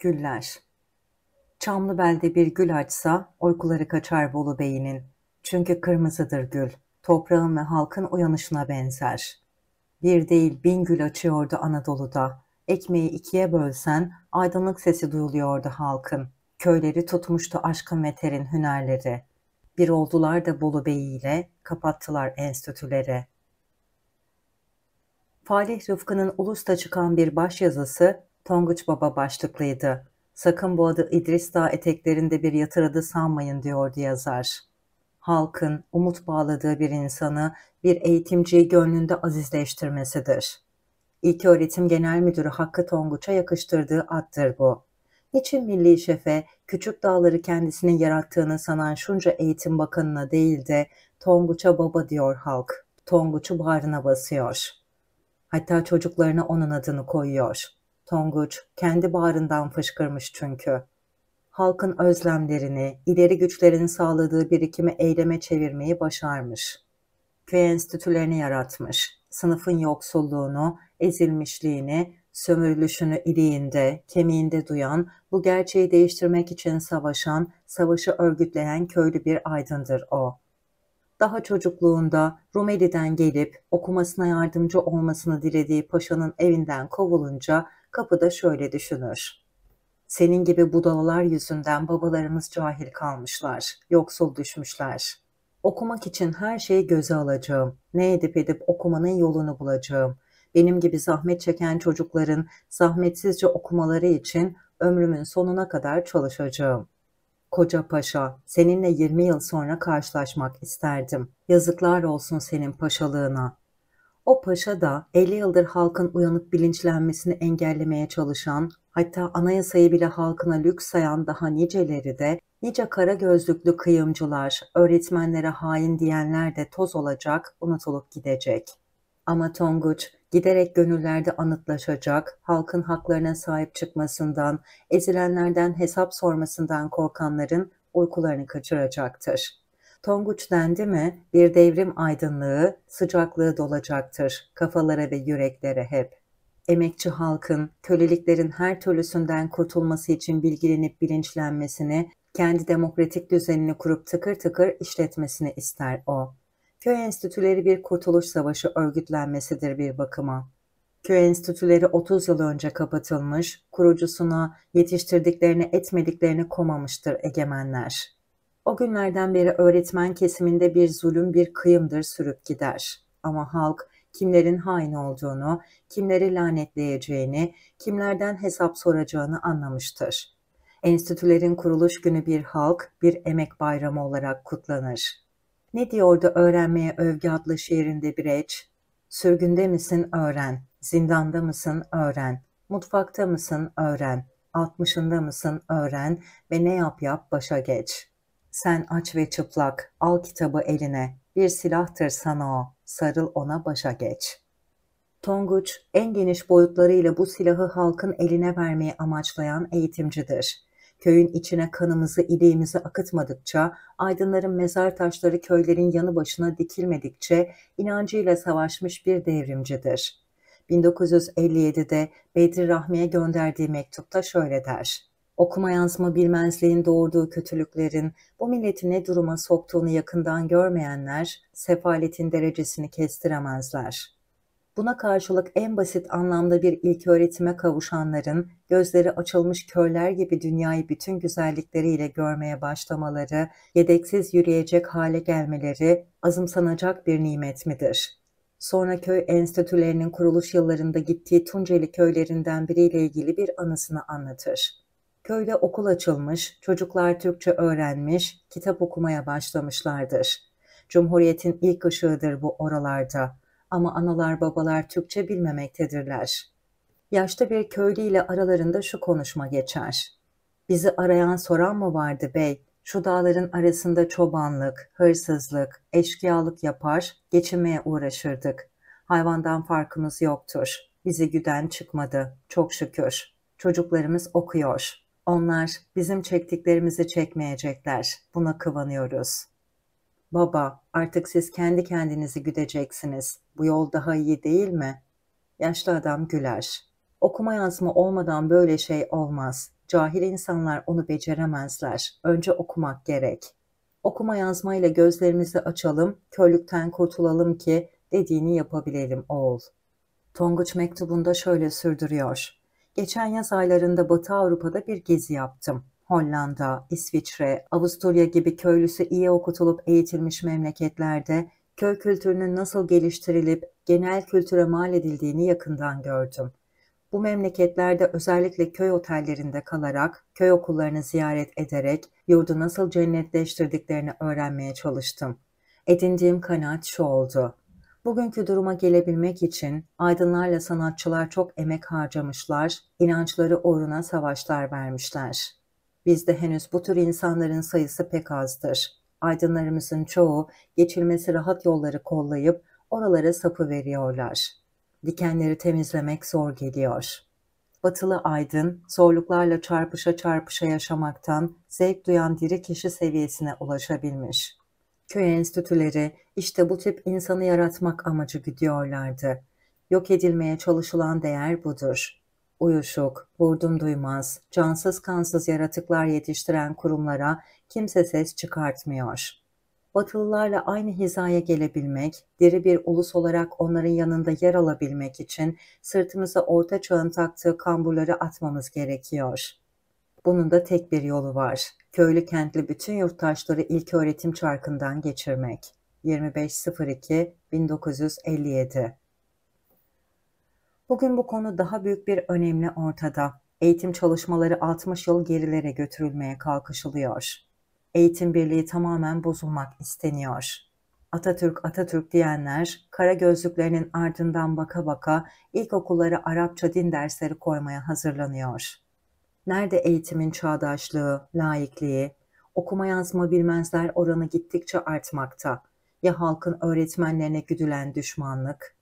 Güller Çamlıbel'de bir gül açsa uykuları kaçar Bolu Bey'inin. Çünkü kırmızıdır gül, toprağın ve halkın uyanışına benzer. Bir değil bin gül açıyordu Anadolu'da. Ekmeği ikiye bölsen aydınlık sesi duyuluyordu halkın. Köyleri tutmuştu aşkın ve terin hünerleri. Bir oldular da Bolu Bey ile kapattılar enstitüleri. Falih Rıfkı'nın Ulus'ta çıkan bir başyazısı Tonguç Baba başlıklıydı. Sakın bu adı İdris Dağ eteklerinde bir yatır adı sanmayın diyordu yazar. Halkın umut bağladığı bir insanı bir eğitimciyi gönlünde azizleştirmesidir. İlk Öğretim Genel Müdürü Hakkı Tonguç'a yakıştırdığı addır bu. Niçin milli şefe küçük dağları kendisinin yarattığını sanan şunca eğitim bakanına değil de Tonguç'a baba diyor halk. Tonguç'u bağrına basıyor. Hatta çocuklarına onun adını koyuyor.'' Tonguç kendi bağrından fışkırmış çünkü. Halkın özlemlerini, ileri güçlerin sağladığı birikimi eyleme çevirmeyi başarmış. Köy enstitülerini yaratmış, sınıfın yoksulluğunu, ezilmişliğini, sömürülüşünü iliğinde, kemiğinde duyan, bu gerçeği değiştirmek için savaşan, savaşı örgütleyen köylü bir aydındır o. Daha çocukluğunda Rumeli'den gelip okumasına yardımcı olmasını dilediği paşanın evinden kovulunca Kapı da şöyle düşünür. Senin gibi budalalar yüzünden babalarımız cahil kalmışlar, yoksul düşmüşler. Okumak için her şeyi göze alacağım. Ne edip edip okumanın yolunu bulacağım. Benim gibi zahmet çeken çocukların zahmetsizce okumaları için ömrümün sonuna kadar çalışacağım. Koca paşa, seninle 20 yıl sonra karşılaşmak isterdim. Yazıklar olsun senin paşalığına. O paşa da 50 yıldır halkın uyanıp bilinçlenmesini engellemeye çalışan, hatta anayasayı bile halkına lüks sayan daha niceleri de, nice kara gözlüklü kıyımcılar, öğretmenlere hain diyenler de toz olacak, unutulup gidecek. Ama Tonguç giderek gönüllerde anıtlaşacak, halkın haklarına sahip çıkmasından, ezilenlerden hesap sormasından korkanların uykularını kaçıracaktır. Tonguç dendi mi bir devrim aydınlığı, sıcaklığı dolacaktır kafalara ve yüreklere hep. Emekçi halkın köleliklerin her türlüsünden kurtulması için bilgilenip bilinçlenmesini, kendi demokratik düzenini kurup tıkır tıkır işletmesini ister o. Köy enstitüleri bir kurtuluş savaşı örgütlenmesidir bir bakıma. Köy enstitüleri 30 yıl önce kapatılmış, kurucusuna yetiştirdiklerini etmediklerini komamıştır egemenler. O günlerden beri öğretmen kesiminde bir zulüm, bir kıyımdır sürüp gider. Ama halk kimlerin hain olduğunu, kimleri lanetleyeceğini, kimlerden hesap soracağını anlamıştır. Enstitülerin kuruluş günü bir halk, bir emek bayramı olarak kutlanır. Ne diyordu Öğrenmeye Övgü adlı şiirinde Breç? Sürgünde misin öğren, zindanda mısın öğren, mutfakta mısın öğren, altmışında mısın öğren ve ne yap yap başa geç.'' Sen aç ve çıplak, al kitabı eline, bir silahtır sana o, sarıl ona başa geç. Tonguç, en geniş boyutlarıyla bu silahı halkın eline vermeyi amaçlayan eğitimcidir. Köyün içine kanımızı, iliğimizi akıtmadıkça, aydınların mezar taşları köylerin yanı başına dikilmedikçe inancıyla savaşmış bir devrimcidir. 1957'de Bedri Rahmi'ye gönderdiği mektupta şöyle der okuma yazma bilmezliğin doğurduğu kötülüklerin bu milleti ne duruma soktuğunu yakından görmeyenler sefaletin derecesini kestiremezler. Buna karşılık en basit anlamda bir öğretime kavuşanların gözleri açılmış körler gibi dünyayı bütün güzellikleriyle görmeye başlamaları, yedeksiz yürüyecek hale gelmeleri azımsanacak bir nimet midir?'' sonra köy enstitülerinin kuruluş yıllarında gittiği Tunceli köylerinden biriyle ilgili bir anısını anlatır. Köyde okul açılmış, çocuklar Türkçe öğrenmiş, kitap okumaya başlamışlardır. Cumhuriyetin ilk ışığıdır bu oralarda ama analar babalar Türkçe bilmemektedirler. Yaşlı bir köylü ile aralarında şu konuşma geçer. Bizi arayan soran mı vardı bey? Şu dağların arasında çobanlık, hırsızlık, eşkıyalık yapar, geçinmeye uğraşırdık. Hayvandan farkımız yoktur. Bizi güden çıkmadı, çok şükür. Çocuklarımız okuyor. Onlar bizim çektiklerimizi çekmeyecekler. Buna kıvanıyoruz. Baba, artık siz kendi kendinizi güdeceksiniz. Bu yol daha iyi değil mi? Yaşlı adam güler. Okuma yazma olmadan böyle şey olmaz. Cahil insanlar onu beceremezler. Önce okumak gerek. Okuma yazmayla gözlerimizi açalım, körlükten kurtulalım ki dediğini yapabilelim oğul. Tonguç mektubunda şöyle sürdürüyor geçen yaz aylarında Batı Avrupa'da bir gezi yaptım. Hollanda, İsviçre, Avusturya gibi köylüsü iyi okutulup eğitilmiş memleketlerde köy kültürünün nasıl geliştirilip genel kültüre mal edildiğini yakından gördüm. Bu memleketlerde özellikle köy otellerinde kalarak, köy okullarını ziyaret ederek yurdu nasıl cennetleştirdiklerini öğrenmeye çalıştım. Edindiğim kanaat şu oldu. Bugünkü duruma gelebilmek için aydınlarla sanatçılar çok emek harcamışlar, inançları uğruna savaşlar vermişler. Bizde henüz bu tür insanların sayısı pek azdır. Aydınlarımızın çoğu geçilmesi rahat yolları kollayıp oralara sapı veriyorlar. Dikenleri temizlemek zor geliyor. Batılı aydın, zorluklarla çarpışa çarpışa yaşamaktan zevk duyan diri kişi seviyesine ulaşabilmiş.'' köy enstitüleri işte bu tip insanı yaratmak amacı gidiyorlardı. Yok edilmeye çalışılan değer budur. Uyuşuk, vurdum duymaz, cansız kansız yaratıklar yetiştiren kurumlara kimse ses çıkartmıyor. Batılılarla aynı hizaya gelebilmek, diri bir ulus olarak onların yanında yer alabilmek için sırtımıza orta çağın taktığı kamburları atmamız gerekiyor. Bunun da tek bir yolu var.'' köylü kentli bütün yurttaşları ilk öğretim çarkından geçirmek. 25.02.1957 Bugün bu konu daha büyük bir önemli ortada. Eğitim çalışmaları 60 yıl gerilere götürülmeye kalkışılıyor. Eğitim birliği tamamen bozulmak isteniyor. Atatürk Atatürk diyenler kara gözlüklerinin ardından baka baka ilkokullara Arapça din dersleri koymaya hazırlanıyor.'' Nerede eğitimin çağdaşlığı, laikliği, okuma yazma bilmezler oranı gittikçe artmakta. Ya halkın öğretmenlerine güdülen düşmanlık?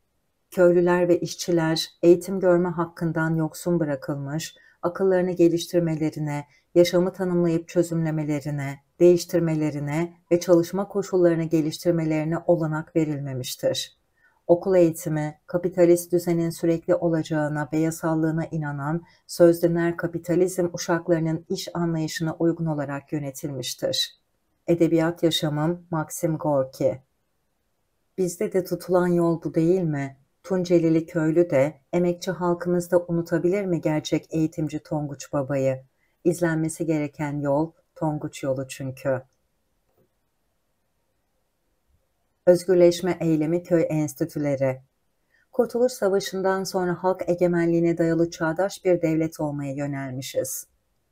Köylüler ve işçiler eğitim görme hakkından yoksun bırakılmış, akıllarını geliştirmelerine, yaşamı tanımlayıp çözümlemelerine, değiştirmelerine ve çalışma koşullarını geliştirmelerine olanak verilmemiştir okul eğitimi, kapitalist düzenin sürekli olacağına ve yasallığına inanan sözdener kapitalizm uşaklarının iş anlayışına uygun olarak yönetilmiştir. Edebiyat Yaşamım Maxim Gorki Bizde de tutulan yol bu değil mi? Tuncelili köylü de emekçi halkımızda unutabilir mi gerçek eğitimci Tonguç babayı? İzlenmesi gereken yol Tonguç yolu çünkü.'' özgürleşme eylemi köy enstitüleri. Kurtuluş Savaşı'ndan sonra halk egemenliğine dayalı çağdaş bir devlet olmaya yönelmişiz.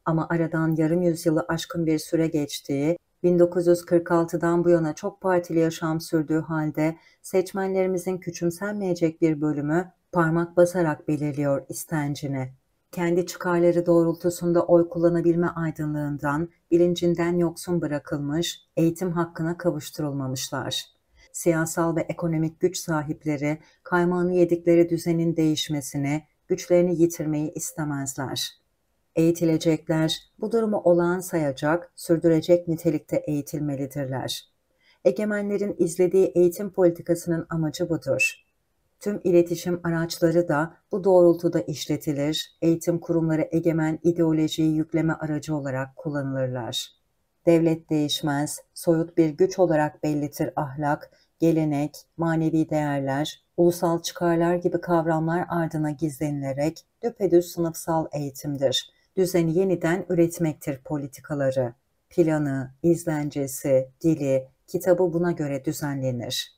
Ama aradan yarım yüzyılı aşkın bir süre geçtiği, 1946'dan bu yana çok partili yaşam sürdüğü halde seçmenlerimizin küçümsenmeyecek bir bölümü parmak basarak belirliyor istencini. Kendi çıkarları doğrultusunda oy kullanabilme aydınlığından, bilincinden yoksun bırakılmış, eğitim hakkına kavuşturulmamışlar siyasal ve ekonomik güç sahipleri kaymağını yedikleri düzenin değişmesini, güçlerini yitirmeyi istemezler. Eğitilecekler bu durumu olağan sayacak, sürdürecek nitelikte eğitilmelidirler. Egemenlerin izlediği eğitim politikasının amacı budur. Tüm iletişim araçları da bu doğrultuda işletilir, eğitim kurumları egemen ideolojiyi yükleme aracı olarak kullanılırlar. Devlet değişmez, soyut bir güç olarak bellitir ahlak, gelenek, manevi değerler, ulusal çıkarlar gibi kavramlar ardına gizlenilerek düpedüz sınıfsal eğitimdir. Düzeni yeniden üretmektir politikaları. Planı, izlencesi, dili, kitabı buna göre düzenlenir.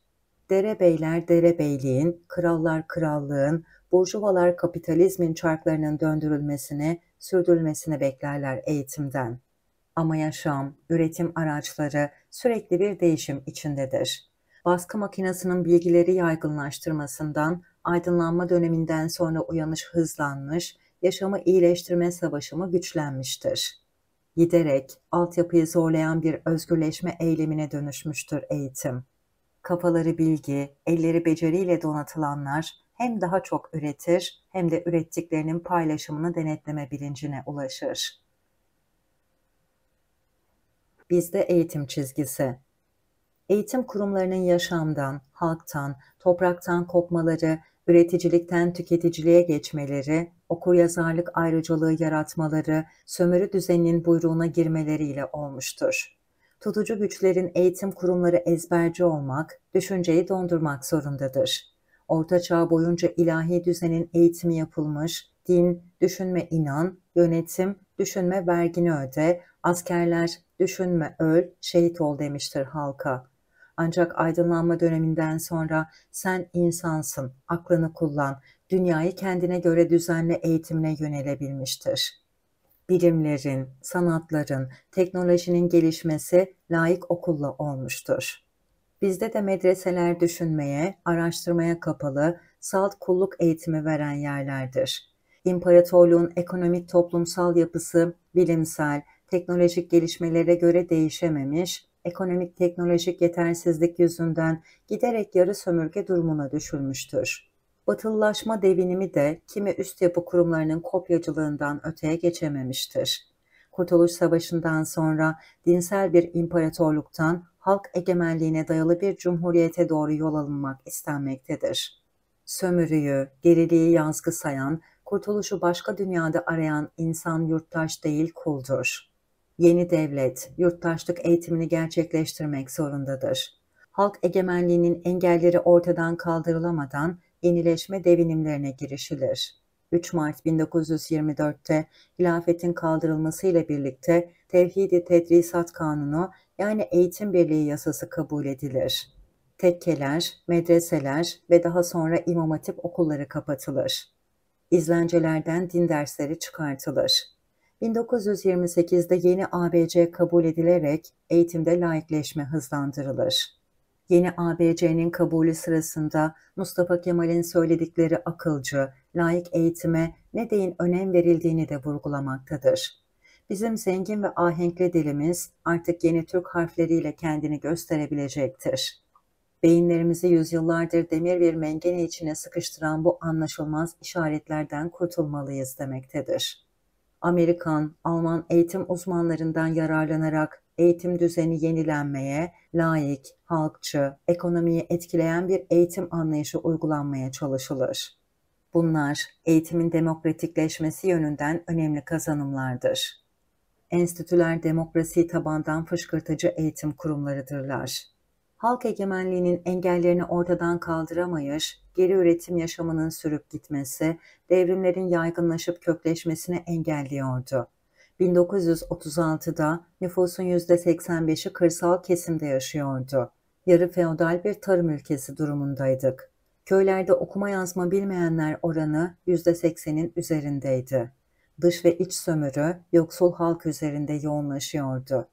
Derebeyler derebeyliğin, krallar krallığın, burjuvalar kapitalizmin çarklarının döndürülmesini, sürdürülmesini beklerler eğitimden. Ama yaşam, üretim araçları sürekli bir değişim içindedir baskı makinesinin bilgileri yaygınlaştırmasından, aydınlanma döneminden sonra uyanış hızlanmış, yaşamı iyileştirme savaşımı güçlenmiştir. Giderek altyapıyı zorlayan bir özgürleşme eylemine dönüşmüştür eğitim. Kafaları bilgi, elleri beceriyle donatılanlar hem daha çok üretir hem de ürettiklerinin paylaşımını denetleme bilincine ulaşır. Bizde eğitim çizgisi eğitim kurumlarının yaşamdan, halktan, topraktan kopmaları, üreticilikten tüketiciliğe geçmeleri, okuryazarlık ayrıcalığı yaratmaları, sömürü düzeninin buyruğuna girmeleriyle olmuştur. Tutucu güçlerin eğitim kurumları ezberci olmak, düşünceyi dondurmak zorundadır. Orta Çağ boyunca ilahi düzenin eğitimi yapılmış, din, düşünme inan, yönetim, düşünme vergini öde, askerler düşünme öl, şehit ol demiştir halka. Ancak aydınlanma döneminden sonra sen insansın, aklını kullan, dünyayı kendine göre düzenli eğitimine yönelebilmiştir. Bilimlerin, sanatların, teknolojinin gelişmesi layık okulla olmuştur. Bizde de medreseler düşünmeye, araştırmaya kapalı, salt kulluk eğitimi veren yerlerdir. İmparatorluğun ekonomik toplumsal yapısı bilimsel, teknolojik gelişmelere göre değişememiş, ekonomik teknolojik yetersizlik yüzünden giderek yarı sömürge durumuna düşülmüştür. Batılılaşma devinimi de kimi üst yapı kurumlarının kopyacılığından öteye geçememiştir. Kurtuluş Savaşı'ndan sonra dinsel bir imparatorluktan halk egemenliğine dayalı bir cumhuriyete doğru yol alınmak istenmektedir. Sömürüyü, geriliği yazgı sayan, kurtuluşu başka dünyada arayan insan yurttaş değil kuldur. Yeni devlet, yurttaşlık eğitimini gerçekleştirmek zorundadır. Halk egemenliğinin engelleri ortadan kaldırılamadan yenileşme devinimlerine girişilir. 3 Mart 1924'te hilafetin kaldırılmasıyla birlikte Tevhid-i Tedrisat Kanunu yani Eğitim Birliği Yasası kabul edilir. Tekkeler, medreseler ve daha sonra imam hatip okulları kapatılır. İzlencelerden din dersleri çıkartılır. 1928'de yeni ABC kabul edilerek eğitimde laikleşme hızlandırılır. Yeni ABC'nin kabulü sırasında Mustafa Kemal'in söyledikleri akılcı, layık eğitime ne deyin önem verildiğini de vurgulamaktadır. Bizim zengin ve ahenkli dilimiz artık yeni Türk harfleriyle kendini gösterebilecektir. Beyinlerimizi yüzyıllardır demir bir mengene içine sıkıştıran bu anlaşılmaz işaretlerden kurtulmalıyız demektedir. Amerikan, Alman eğitim uzmanlarından yararlanarak eğitim düzeni yenilenmeye, layık, halkçı, ekonomiyi etkileyen bir eğitim anlayışı uygulanmaya çalışılır. Bunlar eğitimin demokratikleşmesi yönünden önemli kazanımlardır. Enstitüler demokrasi tabandan fışkırtıcı eğitim kurumlarıdırlar halk egemenliğinin engellerini ortadan kaldıramayış, geri üretim yaşamının sürüp gitmesi, devrimlerin yaygınlaşıp kökleşmesine engelliyordu. 1936'da nüfusun %85'i kırsal kesimde yaşıyordu. Yarı feodal bir tarım ülkesi durumundaydık. Köylerde okuma yazma bilmeyenler oranı %80'in üzerindeydi. Dış ve iç sömürü yoksul halk üzerinde yoğunlaşıyordu.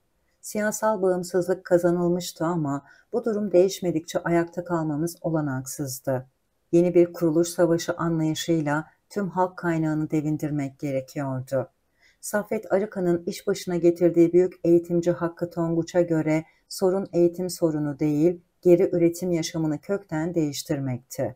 Siyasal bağımsızlık kazanılmıştı ama bu durum değişmedikçe ayakta kalmamız olanaksızdı. Yeni bir kuruluş savaşı anlayışıyla tüm halk kaynağını devindirmek gerekiyordu. Safet Arıkan'ın iş başına getirdiği büyük eğitimci Hakkı Tonguç'a göre sorun eğitim sorunu değil, geri üretim yaşamını kökten değiştirmekti.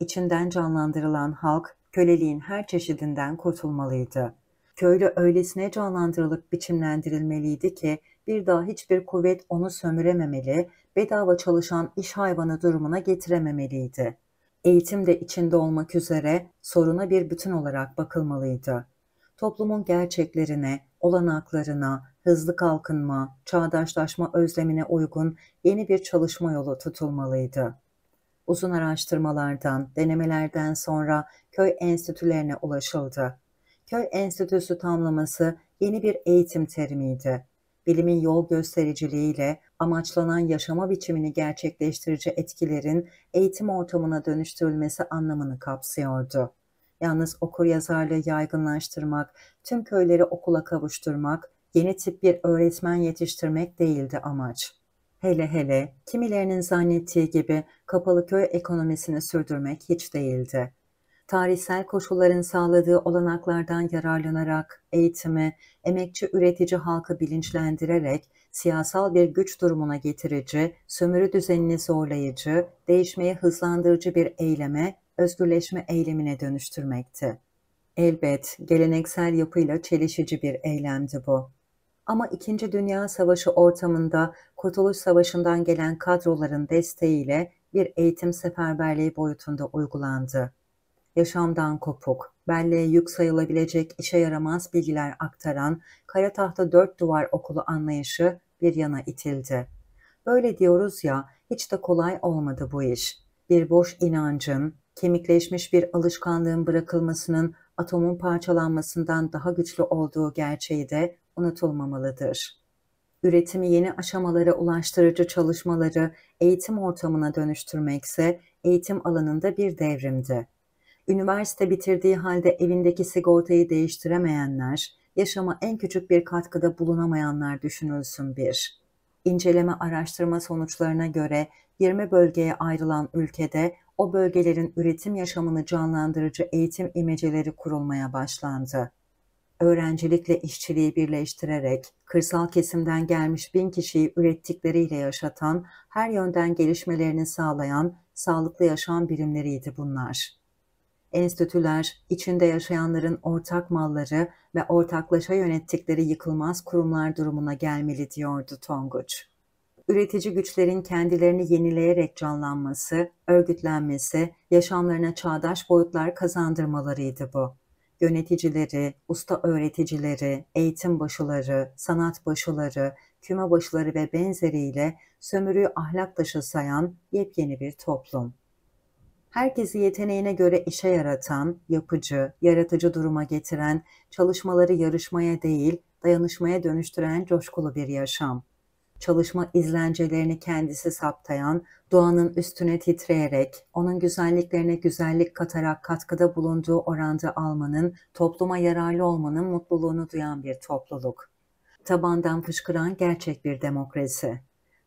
İçinden canlandırılan halk, köleliğin her çeşidinden kurtulmalıydı. Köylü öylesine canlandırılıp biçimlendirilmeliydi ki, bir daha hiçbir kuvvet onu sömürememeli, bedava çalışan iş hayvanı durumuna getirememeliydi. Eğitim de içinde olmak üzere soruna bir bütün olarak bakılmalıydı. Toplumun gerçeklerine, olanaklarına, hızlı kalkınma, çağdaşlaşma özlemine uygun yeni bir çalışma yolu tutulmalıydı. Uzun araştırmalardan, denemelerden sonra köy enstitülerine ulaşıldı. Köy enstitüsü tamlaması yeni bir eğitim terimiydi bilimin yol göstericiliğiyle amaçlanan yaşama biçimini gerçekleştirici etkilerin eğitim ortamına dönüştürülmesi anlamını kapsıyordu. Yalnız okur yazarlığı yaygınlaştırmak, tüm köyleri okula kavuşturmak, yeni tip bir öğretmen yetiştirmek değildi amaç. Hele hele kimilerinin zannettiği gibi kapalı köy ekonomisini sürdürmek hiç değildi tarihsel koşulların sağladığı olanaklardan yararlanarak eğitimi, emekçi üretici halkı bilinçlendirerek siyasal bir güç durumuna getirici, sömürü düzenini zorlayıcı, değişmeye hızlandırıcı bir eyleme, özgürleşme eylemine dönüştürmekti. Elbet geleneksel yapıyla çelişici bir eylemdi bu. Ama İkinci Dünya Savaşı ortamında Kurtuluş Savaşı'ndan gelen kadroların desteğiyle bir eğitim seferberliği boyutunda uygulandı yaşamdan kopuk, belleğe yük sayılabilecek işe yaramaz bilgiler aktaran kara tahta dört duvar okulu anlayışı bir yana itildi. Böyle diyoruz ya, hiç de kolay olmadı bu iş. Bir boş inancın, kemikleşmiş bir alışkanlığın bırakılmasının atomun parçalanmasından daha güçlü olduğu gerçeği de unutulmamalıdır. Üretimi yeni aşamalara ulaştırıcı çalışmaları eğitim ortamına dönüştürmekse eğitim alanında bir devrimdi üniversite bitirdiği halde evindeki sigortayı değiştiremeyenler, yaşama en küçük bir katkıda bulunamayanlar düşünülsün bir. İnceleme araştırma sonuçlarına göre 20 bölgeye ayrılan ülkede o bölgelerin üretim yaşamını canlandırıcı eğitim imeceleri kurulmaya başlandı. Öğrencilikle işçiliği birleştirerek kırsal kesimden gelmiş bin kişiyi ürettikleriyle yaşatan, her yönden gelişmelerini sağlayan sağlıklı yaşam birimleriydi bunlar.'' enstitüler, içinde yaşayanların ortak malları ve ortaklaşa yönettikleri yıkılmaz kurumlar durumuna gelmeli diyordu Tonguç. Üretici güçlerin kendilerini yenileyerek canlanması, örgütlenmesi, yaşamlarına çağdaş boyutlar kazandırmalarıydı bu. Yöneticileri, usta öğreticileri, eğitim başıları, sanat başıları, küme başıları ve benzeriyle sömürüyü ahlak dışı sayan yepyeni bir toplum herkesi yeteneğine göre işe yaratan, yapıcı, yaratıcı duruma getiren, çalışmaları yarışmaya değil, dayanışmaya dönüştüren coşkulu bir yaşam. Çalışma izlencelerini kendisi saptayan, doğanın üstüne titreyerek, onun güzelliklerine güzellik katarak katkıda bulunduğu oranda almanın, topluma yararlı olmanın mutluluğunu duyan bir topluluk. Tabandan fışkıran gerçek bir demokrasi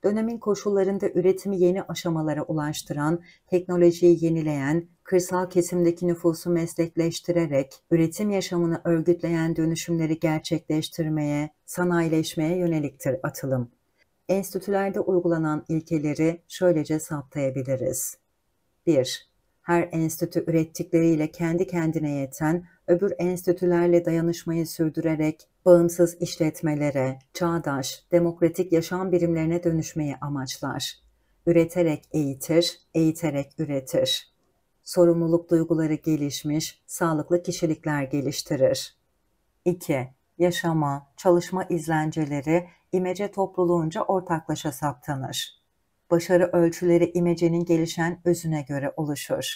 dönemin koşullarında üretimi yeni aşamalara ulaştıran, teknolojiyi yenileyen, kırsal kesimdeki nüfusu meslekleştirerek, üretim yaşamını örgütleyen dönüşümleri gerçekleştirmeye, sanayileşmeye yöneliktir atılım. Enstitülerde uygulanan ilkeleri şöylece saptayabiliriz. 1. Her enstitü ürettikleriyle kendi kendine yeten, öbür enstitülerle dayanışmayı sürdürerek bağımsız işletmelere, çağdaş, demokratik yaşam birimlerine dönüşmeyi amaçlar. Üreterek eğitir, eğiterek üretir. Sorumluluk duyguları gelişmiş, sağlıklı kişilikler geliştirir. 2. Yaşama, çalışma izlenceleri imece topluluğunca ortaklaşa saptanır. Başarı ölçüleri imecenin gelişen özüne göre oluşur.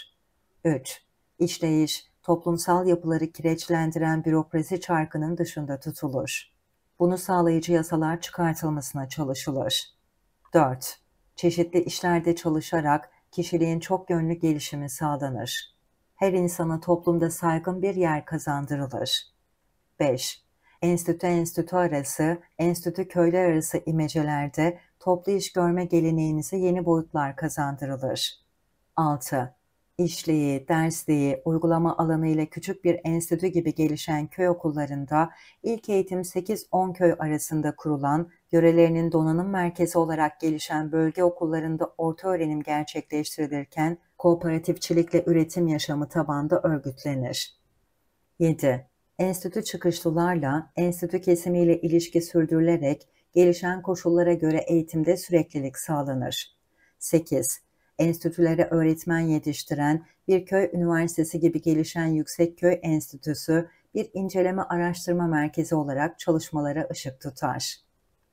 3. İşleyiş, toplumsal yapıları kireçlendiren bürokrasi çarkının dışında tutulur. Bunu sağlayıcı yasalar çıkartılmasına çalışılır. 4. Çeşitli işlerde çalışarak kişiliğin çok yönlü gelişimi sağlanır. Her insana toplumda saygın bir yer kazandırılır. 5. Enstitü enstitü arası, enstitü köyler arası imecelerde toplu iş görme geleneğinize yeni boyutlar kazandırılır. 6 işleyi, dersliği, uygulama alanı ile küçük bir enstitü gibi gelişen köy okullarında ilk eğitim 8-10 köy arasında kurulan, yörelerinin donanım merkezi olarak gelişen bölge okullarında orta öğrenim gerçekleştirilirken kooperatifçilikle üretim yaşamı tabanda örgütlenir. 7. Enstitü çıkışlılarla, enstitü kesimiyle ilişki sürdürülerek gelişen koşullara göre eğitimde süreklilik sağlanır. 8 enstitülere öğretmen yetiştiren, bir köy üniversitesi gibi gelişen Yüksek Köy Enstitüsü, bir inceleme araştırma merkezi olarak çalışmalara ışık tutar.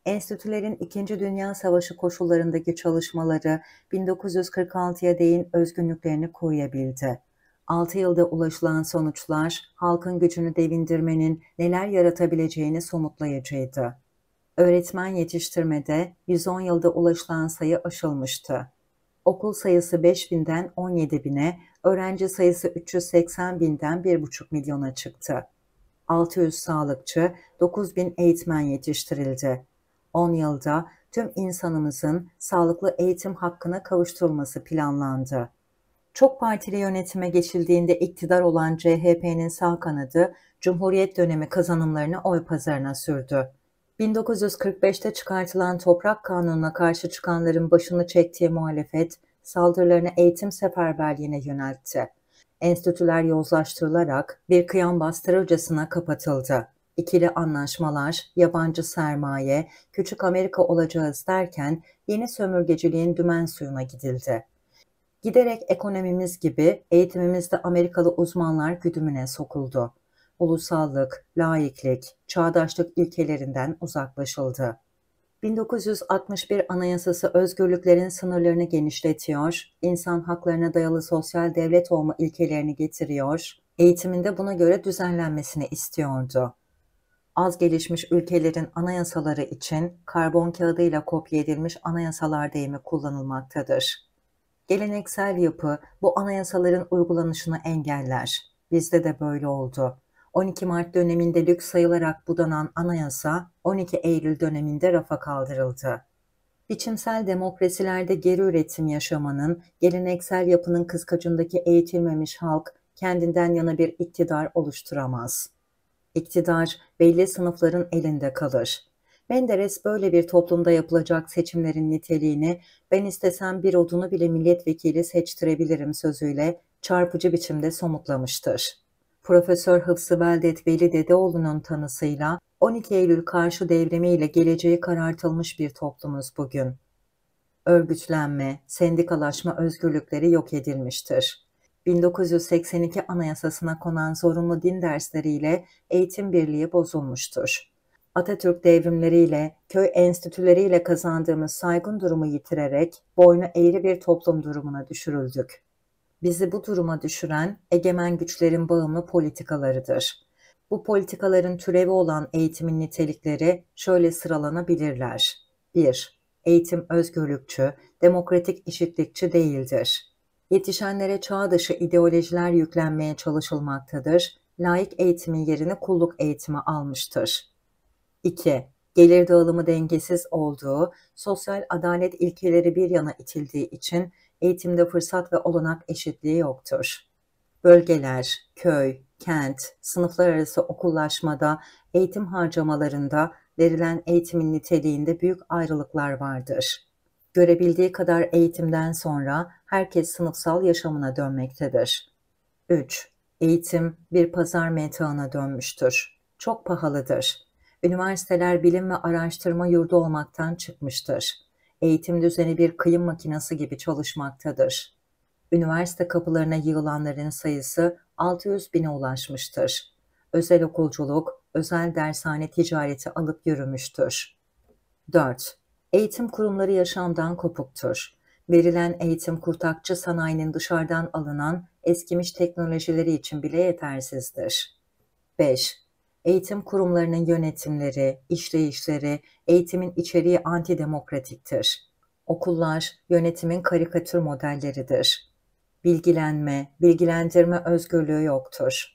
Enstitülerin 2. Dünya Savaşı koşullarındaki çalışmaları 1946'ya değin özgünlüklerini koruyabildi. 6 yılda ulaşılan sonuçlar halkın gücünü devindirmenin neler yaratabileceğini somutlayıcıydı. Öğretmen yetiştirmede 110 yılda ulaşılan sayı aşılmıştı okul sayısı 5000'den 17.000'e, öğrenci sayısı 380.000'den 1,5 milyona çıktı. 600 sağlıkçı, 9000 eğitmen yetiştirildi. 10 yılda tüm insanımızın sağlıklı eğitim hakkına kavuşturulması planlandı. Çok partili yönetime geçildiğinde iktidar olan CHP'nin sağ kanadı Cumhuriyet dönemi kazanımlarını oy pazarına sürdü. 1945'te çıkartılan Toprak Kanunu'na karşı çıkanların başını çektiği muhalefet, saldırılarını eğitim seferberliğine yöneltti. Enstitüler yozlaştırılarak bir kıyam bastırıcısına kapatıldı. İkili anlaşmalar, yabancı sermaye, küçük Amerika olacağız derken yeni sömürgeciliğin dümen suyuna gidildi. Giderek ekonomimiz gibi eğitimimizde Amerikalı uzmanlar güdümüne sokuldu ulusallık, laiklik, çağdaşlık ilkelerinden uzaklaşıldı. 1961 Anayasası özgürlüklerin sınırlarını genişletiyor, insan haklarına dayalı sosyal devlet olma ilkelerini getiriyor, eğitiminde buna göre düzenlenmesini istiyordu. Az gelişmiş ülkelerin anayasaları için karbon kağıdıyla kopya edilmiş anayasalar deyimi kullanılmaktadır. Geleneksel yapı bu anayasaların uygulanışını engeller. Bizde de böyle oldu. 12 Mart döneminde lüks sayılarak budanan anayasa 12 Eylül döneminde rafa kaldırıldı. Biçimsel demokrasilerde geri üretim yaşamanın, geleneksel yapının kıskacındaki eğitilmemiş halk kendinden yana bir iktidar oluşturamaz. İktidar belli sınıfların elinde kalır. Menderes böyle bir toplumda yapılacak seçimlerin niteliğini ben istesem bir odunu bile milletvekili seçtirebilirim sözüyle çarpıcı biçimde somutlamıştır. Profesör Hıfzı Veldet Veli Dedeoğlu'nun tanısıyla 12 Eylül karşı devrimiyle geleceği karartılmış bir toplumuz bugün. Örgütlenme, sendikalaşma özgürlükleri yok edilmiştir. 1982 Anayasasına konan zorunlu din dersleriyle eğitim birliği bozulmuştur. Atatürk devrimleriyle, köy enstitüleriyle kazandığımız saygın durumu yitirerek boynu eğri bir toplum durumuna düşürüldük bizi bu duruma düşüren egemen güçlerin bağımlı politikalarıdır. Bu politikaların türevi olan eğitimin nitelikleri şöyle sıralanabilirler. 1. Eğitim özgürlükçü, demokratik eşitlikçi değildir. Yetişenlere çağ dışı ideolojiler yüklenmeye çalışılmaktadır. Laik eğitimin yerini kulluk eğitimi almıştır. 2. Gelir dağılımı dengesiz olduğu, sosyal adalet ilkeleri bir yana itildiği için eğitimde fırsat ve olanak eşitliği yoktur. Bölgeler, köy, kent, sınıflar arası okullaşmada, eğitim harcamalarında verilen eğitimin niteliğinde büyük ayrılıklar vardır. Görebildiği kadar eğitimden sonra herkes sınıfsal yaşamına dönmektedir. 3. Eğitim bir pazar metağına dönmüştür. Çok pahalıdır. Üniversiteler bilim ve araştırma yurdu olmaktan çıkmıştır eğitim düzeni bir kıyım makinesi gibi çalışmaktadır. Üniversite kapılarına yığılanların sayısı 600 bine ulaşmıştır. Özel okulculuk, özel dershane ticareti alıp yürümüştür. 4. Eğitim kurumları yaşamdan kopuktur. Verilen eğitim kurtakçı sanayinin dışarıdan alınan eskimiş teknolojileri için bile yetersizdir. 5 eğitim kurumlarının yönetimleri, işleyişleri, eğitimin içeriği antidemokratiktir. Okullar yönetimin karikatür modelleridir. Bilgilenme, bilgilendirme özgürlüğü yoktur.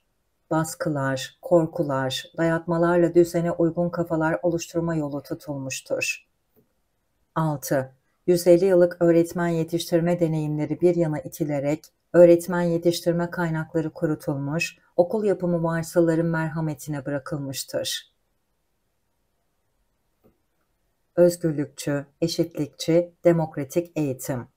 Baskılar, korkular, dayatmalarla düzene uygun kafalar oluşturma yolu tutulmuştur. 6. 150 yıllık öğretmen yetiştirme deneyimleri bir yana itilerek öğretmen yetiştirme kaynakları kurutulmuş, okul yapımı varsaların merhametine bırakılmıştır. Özgürlükçü, eşitlikçi, demokratik eğitim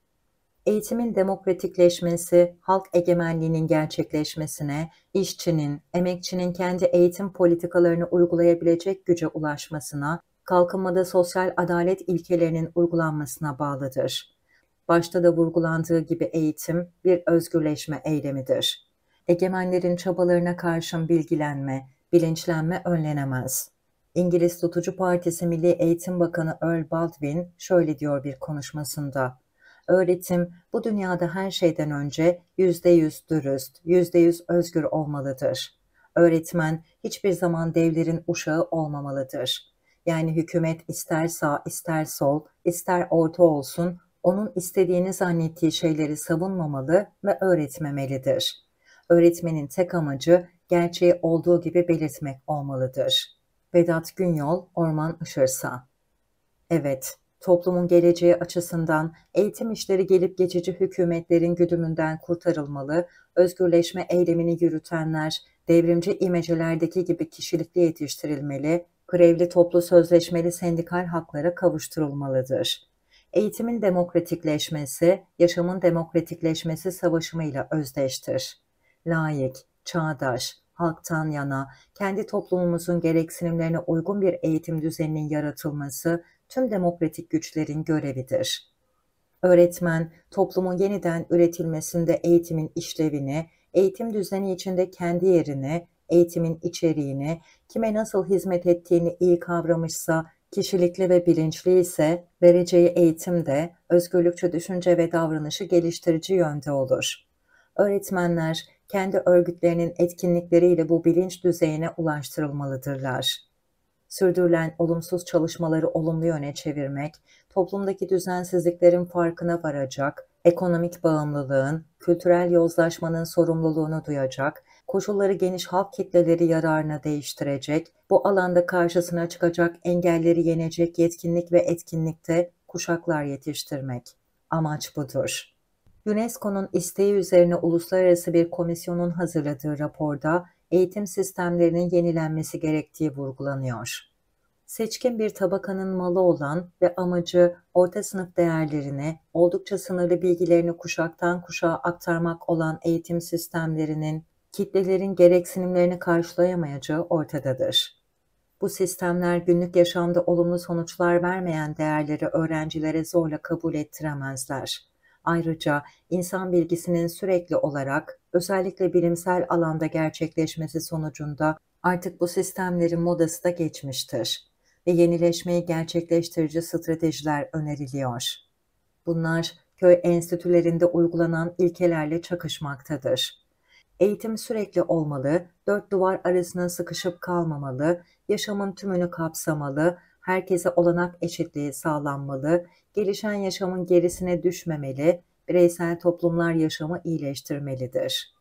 eğitimin demokratikleşmesi, halk egemenliğinin gerçekleşmesine, işçinin, emekçinin kendi eğitim politikalarını uygulayabilecek güce ulaşmasına, kalkınmada sosyal adalet ilkelerinin uygulanmasına bağlıdır. Başta da vurgulandığı gibi eğitim bir özgürleşme eylemidir egemenlerin çabalarına karşın bilgilenme, bilinçlenme önlenemez. İngiliz Tutucu Partisi Milli Eğitim Bakanı Earl Baldwin şöyle diyor bir konuşmasında. Öğretim bu dünyada her şeyden önce yüzde yüz dürüst, yüzde yüz özgür olmalıdır. Öğretmen hiçbir zaman devlerin uşağı olmamalıdır. Yani hükümet ister sağ, ister sol, ister orta olsun, onun istediğini zannettiği şeyleri savunmamalı ve öğretmemelidir.'' öğretmenin tek amacı gerçeği olduğu gibi belirtmek olmalıdır. Vedat Günyol, Orman Işırsa Evet, toplumun geleceği açısından eğitim işleri gelip geçici hükümetlerin güdümünden kurtarılmalı, özgürleşme eylemini yürütenler, devrimci imecelerdeki gibi kişilikli yetiştirilmeli, grevli toplu sözleşmeli sendikal haklara kavuşturulmalıdır. Eğitimin demokratikleşmesi, yaşamın demokratikleşmesi savaşımıyla özdeştir layık, çağdaş, halktan yana, kendi toplumumuzun gereksinimlerine uygun bir eğitim düzeninin yaratılması tüm demokratik güçlerin görevidir. Öğretmen, toplumun yeniden üretilmesinde eğitimin işlevini, eğitim düzeni içinde kendi yerini, eğitimin içeriğini, kime nasıl hizmet ettiğini iyi kavramışsa, kişilikli ve bilinçli ise vereceği eğitim de özgürlükçü düşünce ve davranışı geliştirici yönde olur. Öğretmenler kendi örgütlerinin etkinlikleriyle bu bilinç düzeyine ulaştırılmalıdırlar. Sürdürülen olumsuz çalışmaları olumlu yöne çevirmek, toplumdaki düzensizliklerin farkına varacak, ekonomik bağımlılığın, kültürel yozlaşmanın sorumluluğunu duyacak, koşulları geniş halk kitleleri yararına değiştirecek, bu alanda karşısına çıkacak engelleri yenecek yetkinlik ve etkinlikte kuşaklar yetiştirmek. Amaç budur. UNESCO'nun isteği üzerine uluslararası bir komisyonun hazırladığı raporda eğitim sistemlerinin yenilenmesi gerektiği vurgulanıyor. Seçkin bir tabakanın malı olan ve amacı orta sınıf değerlerini, oldukça sınırlı bilgilerini kuşaktan kuşağa aktarmak olan eğitim sistemlerinin kitlelerin gereksinimlerini karşılayamayacağı ortadadır. Bu sistemler günlük yaşamda olumlu sonuçlar vermeyen değerleri öğrencilere zorla kabul ettiremezler. Ayrıca insan bilgisinin sürekli olarak özellikle bilimsel alanda gerçekleşmesi sonucunda artık bu sistemlerin modası da geçmiştir ve yenileşmeyi gerçekleştirici stratejiler öneriliyor. Bunlar köy enstitülerinde uygulanan ilkelerle çakışmaktadır. Eğitim sürekli olmalı, dört duvar arasına sıkışıp kalmamalı, yaşamın tümünü kapsamalı, herkese olanak eşitliği sağlanmalı, gelişen yaşamın gerisine düşmemeli, bireysel toplumlar yaşamı iyileştirmelidir.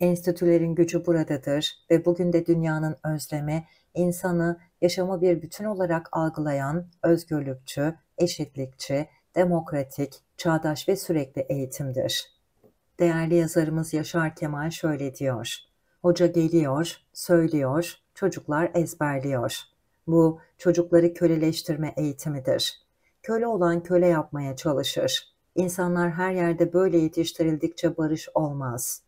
Enstitülerin gücü buradadır ve bugün de dünyanın özlemi, insanı yaşamı bir bütün olarak algılayan özgürlükçü, eşitlikçi, demokratik, çağdaş ve sürekli eğitimdir. Değerli yazarımız Yaşar Kemal şöyle diyor. Hoca geliyor, söylüyor, çocuklar ezberliyor.'' Bu çocukları köleleştirme eğitimidir. Köle olan köle yapmaya çalışır. İnsanlar her yerde böyle yetiştirildikçe barış olmaz.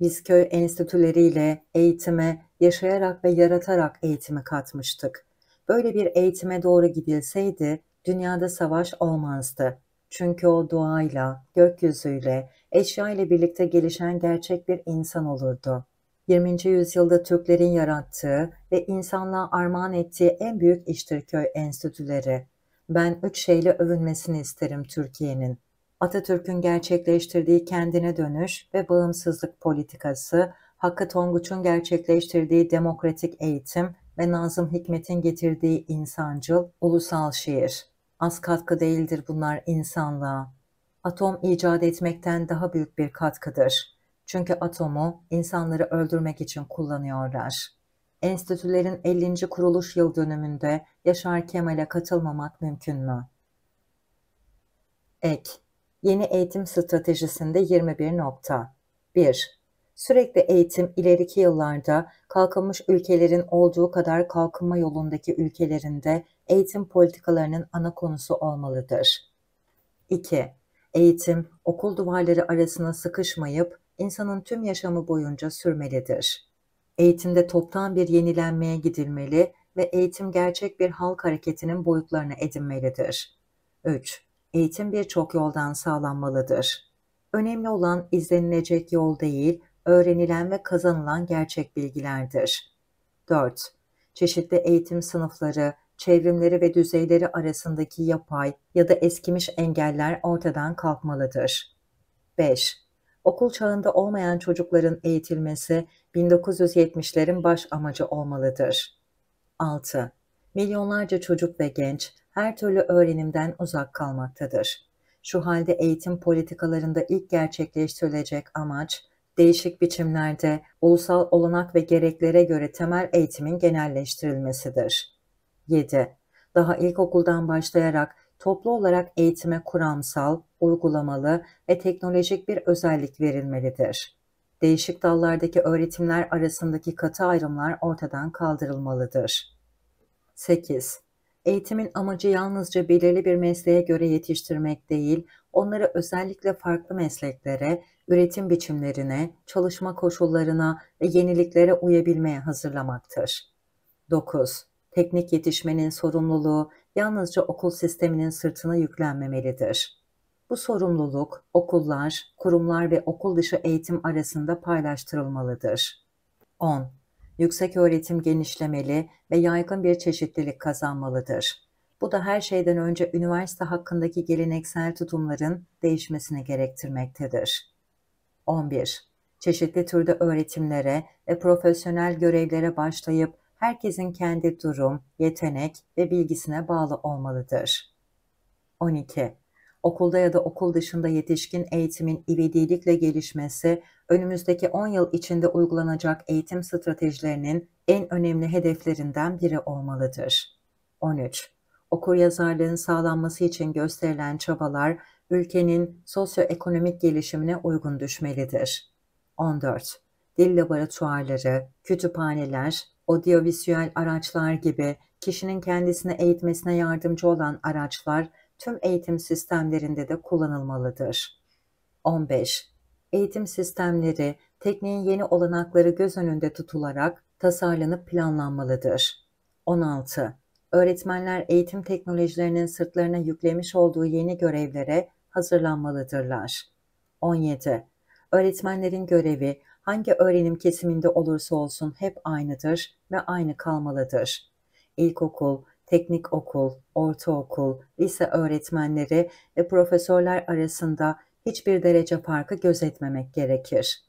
Biz köy enstitüleriyle eğitime yaşayarak ve yaratarak eğitimi katmıştık. Böyle bir eğitime doğru gidilseydi dünyada savaş olmazdı. Çünkü o doğayla, gökyüzüyle, eşya ile birlikte gelişen gerçek bir insan olurdu. 20. yüzyılda Türklerin yarattığı ve insanlığa armağan ettiği en büyük iştir enstitüleri. Ben üç şeyle övünmesini isterim Türkiye'nin. Atatürk'ün gerçekleştirdiği kendine dönüş ve bağımsızlık politikası, Hakkı Tonguç'un gerçekleştirdiği demokratik eğitim ve Nazım Hikmet'in getirdiği insancıl, ulusal şiir. Az katkı değildir bunlar insanlığa. Atom icat etmekten daha büyük bir katkıdır.'' Çünkü atomu insanları öldürmek için kullanıyorlar. Enstitülerin 50. kuruluş yıl dönümünde Yaşar Kemal'e katılmamak mümkün mü? Ek Yeni eğitim stratejisinde 21 nokta. 1. Sürekli eğitim ileriki yıllarda kalkınmış ülkelerin olduğu kadar kalkınma yolundaki ülkelerinde eğitim politikalarının ana konusu olmalıdır. 2. Eğitim, okul duvarları arasına sıkışmayıp insanın tüm yaşamı boyunca sürmelidir. Eğitimde toptan bir yenilenmeye gidilmeli ve eğitim gerçek bir halk hareketinin boyutlarını edinmelidir. 3. Eğitim birçok yoldan sağlanmalıdır. Önemli olan izlenilecek yol değil, öğrenilen ve kazanılan gerçek bilgilerdir. 4. Çeşitli eğitim sınıfları, çevrimleri ve düzeyleri arasındaki yapay ya da eskimiş engeller ortadan kalkmalıdır. 5 okul çağında olmayan çocukların eğitilmesi 1970'lerin baş amacı olmalıdır. 6. Milyonlarca çocuk ve genç her türlü öğrenimden uzak kalmaktadır. Şu halde eğitim politikalarında ilk gerçekleştirilecek amaç, değişik biçimlerde ulusal olanak ve gereklere göre temel eğitimin genelleştirilmesidir. 7. Daha ilkokuldan başlayarak toplu olarak eğitime kuramsal, uygulamalı ve teknolojik bir özellik verilmelidir. Değişik dallardaki öğretimler arasındaki katı ayrımlar ortadan kaldırılmalıdır. 8. Eğitimin amacı yalnızca belirli bir mesleğe göre yetiştirmek değil, onları özellikle farklı mesleklere, üretim biçimlerine, çalışma koşullarına ve yeniliklere uyabilmeye hazırlamaktır. 9. Teknik yetişmenin sorumluluğu yalnızca okul sisteminin sırtına yüklenmemelidir. Bu sorumluluk okullar, kurumlar ve okul dışı eğitim arasında paylaştırılmalıdır. 10. Yüksek öğretim genişlemeli ve yaygın bir çeşitlilik kazanmalıdır. Bu da her şeyden önce üniversite hakkındaki geleneksel tutumların değişmesini gerektirmektedir. 11. Çeşitli türde öğretimlere ve profesyonel görevlere başlayıp herkesin kendi durum, yetenek ve bilgisine bağlı olmalıdır. 12. Okulda ya da okul dışında yetişkin eğitimin ivedilikle gelişmesi, önümüzdeki 10 yıl içinde uygulanacak eğitim stratejilerinin en önemli hedeflerinden biri olmalıdır. 13. Okuryazarlığın sağlanması için gösterilen çabalar, ülkenin sosyoekonomik gelişimine uygun düşmelidir. 14 dil laboratuvarları, kütüphaneler, audiovizüel araçlar gibi kişinin kendisini eğitmesine yardımcı olan araçlar tüm eğitim sistemlerinde de kullanılmalıdır. 15. Eğitim sistemleri tekniğin yeni olanakları göz önünde tutularak tasarlanıp planlanmalıdır. 16. Öğretmenler eğitim teknolojilerinin sırtlarına yüklemiş olduğu yeni görevlere hazırlanmalıdırlar. 17. Öğretmenlerin görevi hangi öğrenim kesiminde olursa olsun hep aynıdır ve aynı kalmalıdır. İlkokul, teknik okul, ortaokul, lise öğretmenleri ve profesörler arasında hiçbir derece farkı gözetmemek gerekir.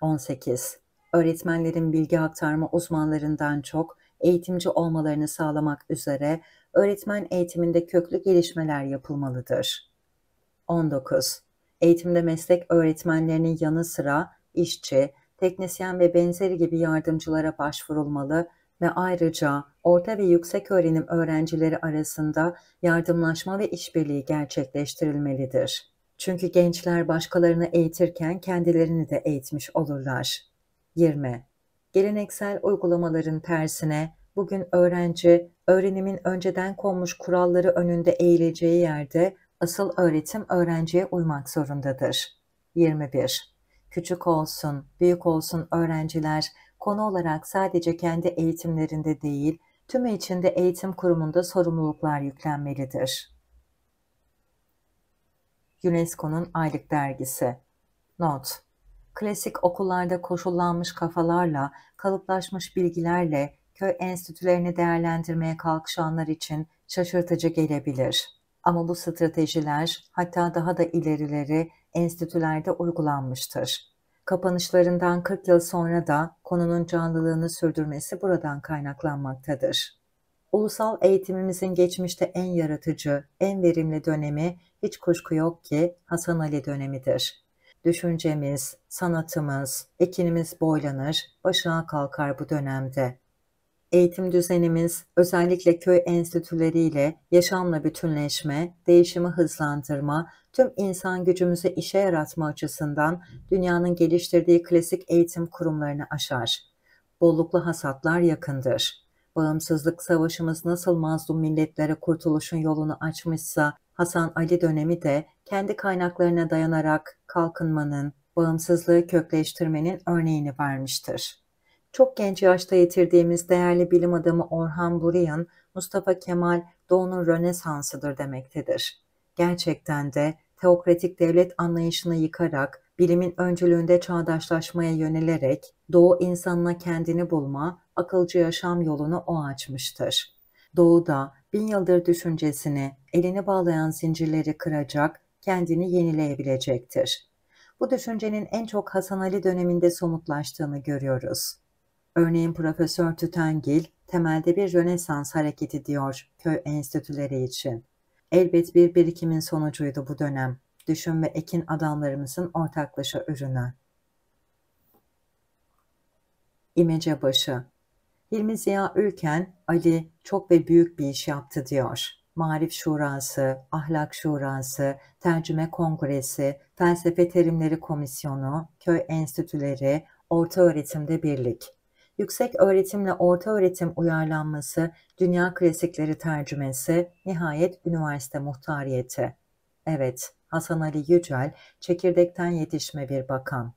18. Öğretmenlerin bilgi aktarma uzmanlarından çok eğitimci olmalarını sağlamak üzere öğretmen eğitiminde köklü gelişmeler yapılmalıdır. 19. Eğitimde meslek öğretmenlerinin yanı sıra işçi, teknisyen ve benzeri gibi yardımcılara başvurulmalı ve ayrıca orta ve yüksek öğrenim öğrencileri arasında yardımlaşma ve işbirliği gerçekleştirilmelidir. Çünkü gençler başkalarını eğitirken kendilerini de eğitmiş olurlar. 20. Geleneksel uygulamaların tersine bugün öğrenci öğrenimin önceden konmuş kuralları önünde eğileceği yerde asıl öğretim öğrenciye uymak zorundadır. 21 küçük olsun, büyük olsun öğrenciler konu olarak sadece kendi eğitimlerinde değil, tüm içinde eğitim kurumunda sorumluluklar yüklenmelidir. UNESCO'nun aylık dergisi. Not: Klasik okullarda koşullanmış kafalarla, kalıplaşmış bilgilerle köy enstitülerini değerlendirmeye kalkışanlar için şaşırtıcı gelebilir. Ama bu stratejiler hatta daha da ilerileri enstitülerde uygulanmıştır. Kapanışlarından 40 yıl sonra da konunun canlılığını sürdürmesi buradan kaynaklanmaktadır. Ulusal eğitimimizin geçmişte en yaratıcı, en verimli dönemi hiç kuşku yok ki Hasan Ali dönemidir. Düşüncemiz, sanatımız, ekinimiz boylanır, başına kalkar bu dönemde eğitim düzenimiz özellikle köy enstitüleriyle yaşamla bütünleşme, değişimi hızlandırma, tüm insan gücümüzü işe yaratma açısından dünyanın geliştirdiği klasik eğitim kurumlarını aşar. Bolluklu hasatlar yakındır. Bağımsızlık savaşımız nasıl mazlum milletlere kurtuluşun yolunu açmışsa Hasan Ali dönemi de kendi kaynaklarına dayanarak kalkınmanın, bağımsızlığı kökleştirmenin örneğini vermiştir. Çok genç yaşta yitirdiğimiz değerli bilim adamı Orhan Burian, Mustafa Kemal Doğu'nun Rönesansı'dır demektedir. Gerçekten de teokratik devlet anlayışını yıkarak, bilimin öncülüğünde çağdaşlaşmaya yönelerek Doğu insanına kendini bulma, akılcı yaşam yolunu o açmıştır. Doğu'da bin yıldır düşüncesini, elini bağlayan zincirleri kıracak, kendini yenileyebilecektir. Bu düşüncenin en çok Hasan Ali döneminde somutlaştığını görüyoruz. Örneğin Profesör Tütengil, temelde bir Rönesans hareketi diyor köy enstitüleri için. Elbet bir birikimin sonucuydu bu dönem. Düşün ve ekin adamlarımızın ortaklaşa ürünü. İmecebaşı Hilmi Ziya Ülken, Ali çok ve büyük bir iş yaptı diyor. Marif Şurası, Ahlak Şurası, Tercüme Kongresi, Felsefe Terimleri Komisyonu, Köy Enstitüleri, Orta Öğretimde Birlik yüksek öğretimle orta öğretim uyarlanması, dünya klasikleri tercümesi, nihayet üniversite muhtariyeti. Evet, Hasan Ali Yücel, çekirdekten yetişme bir bakan.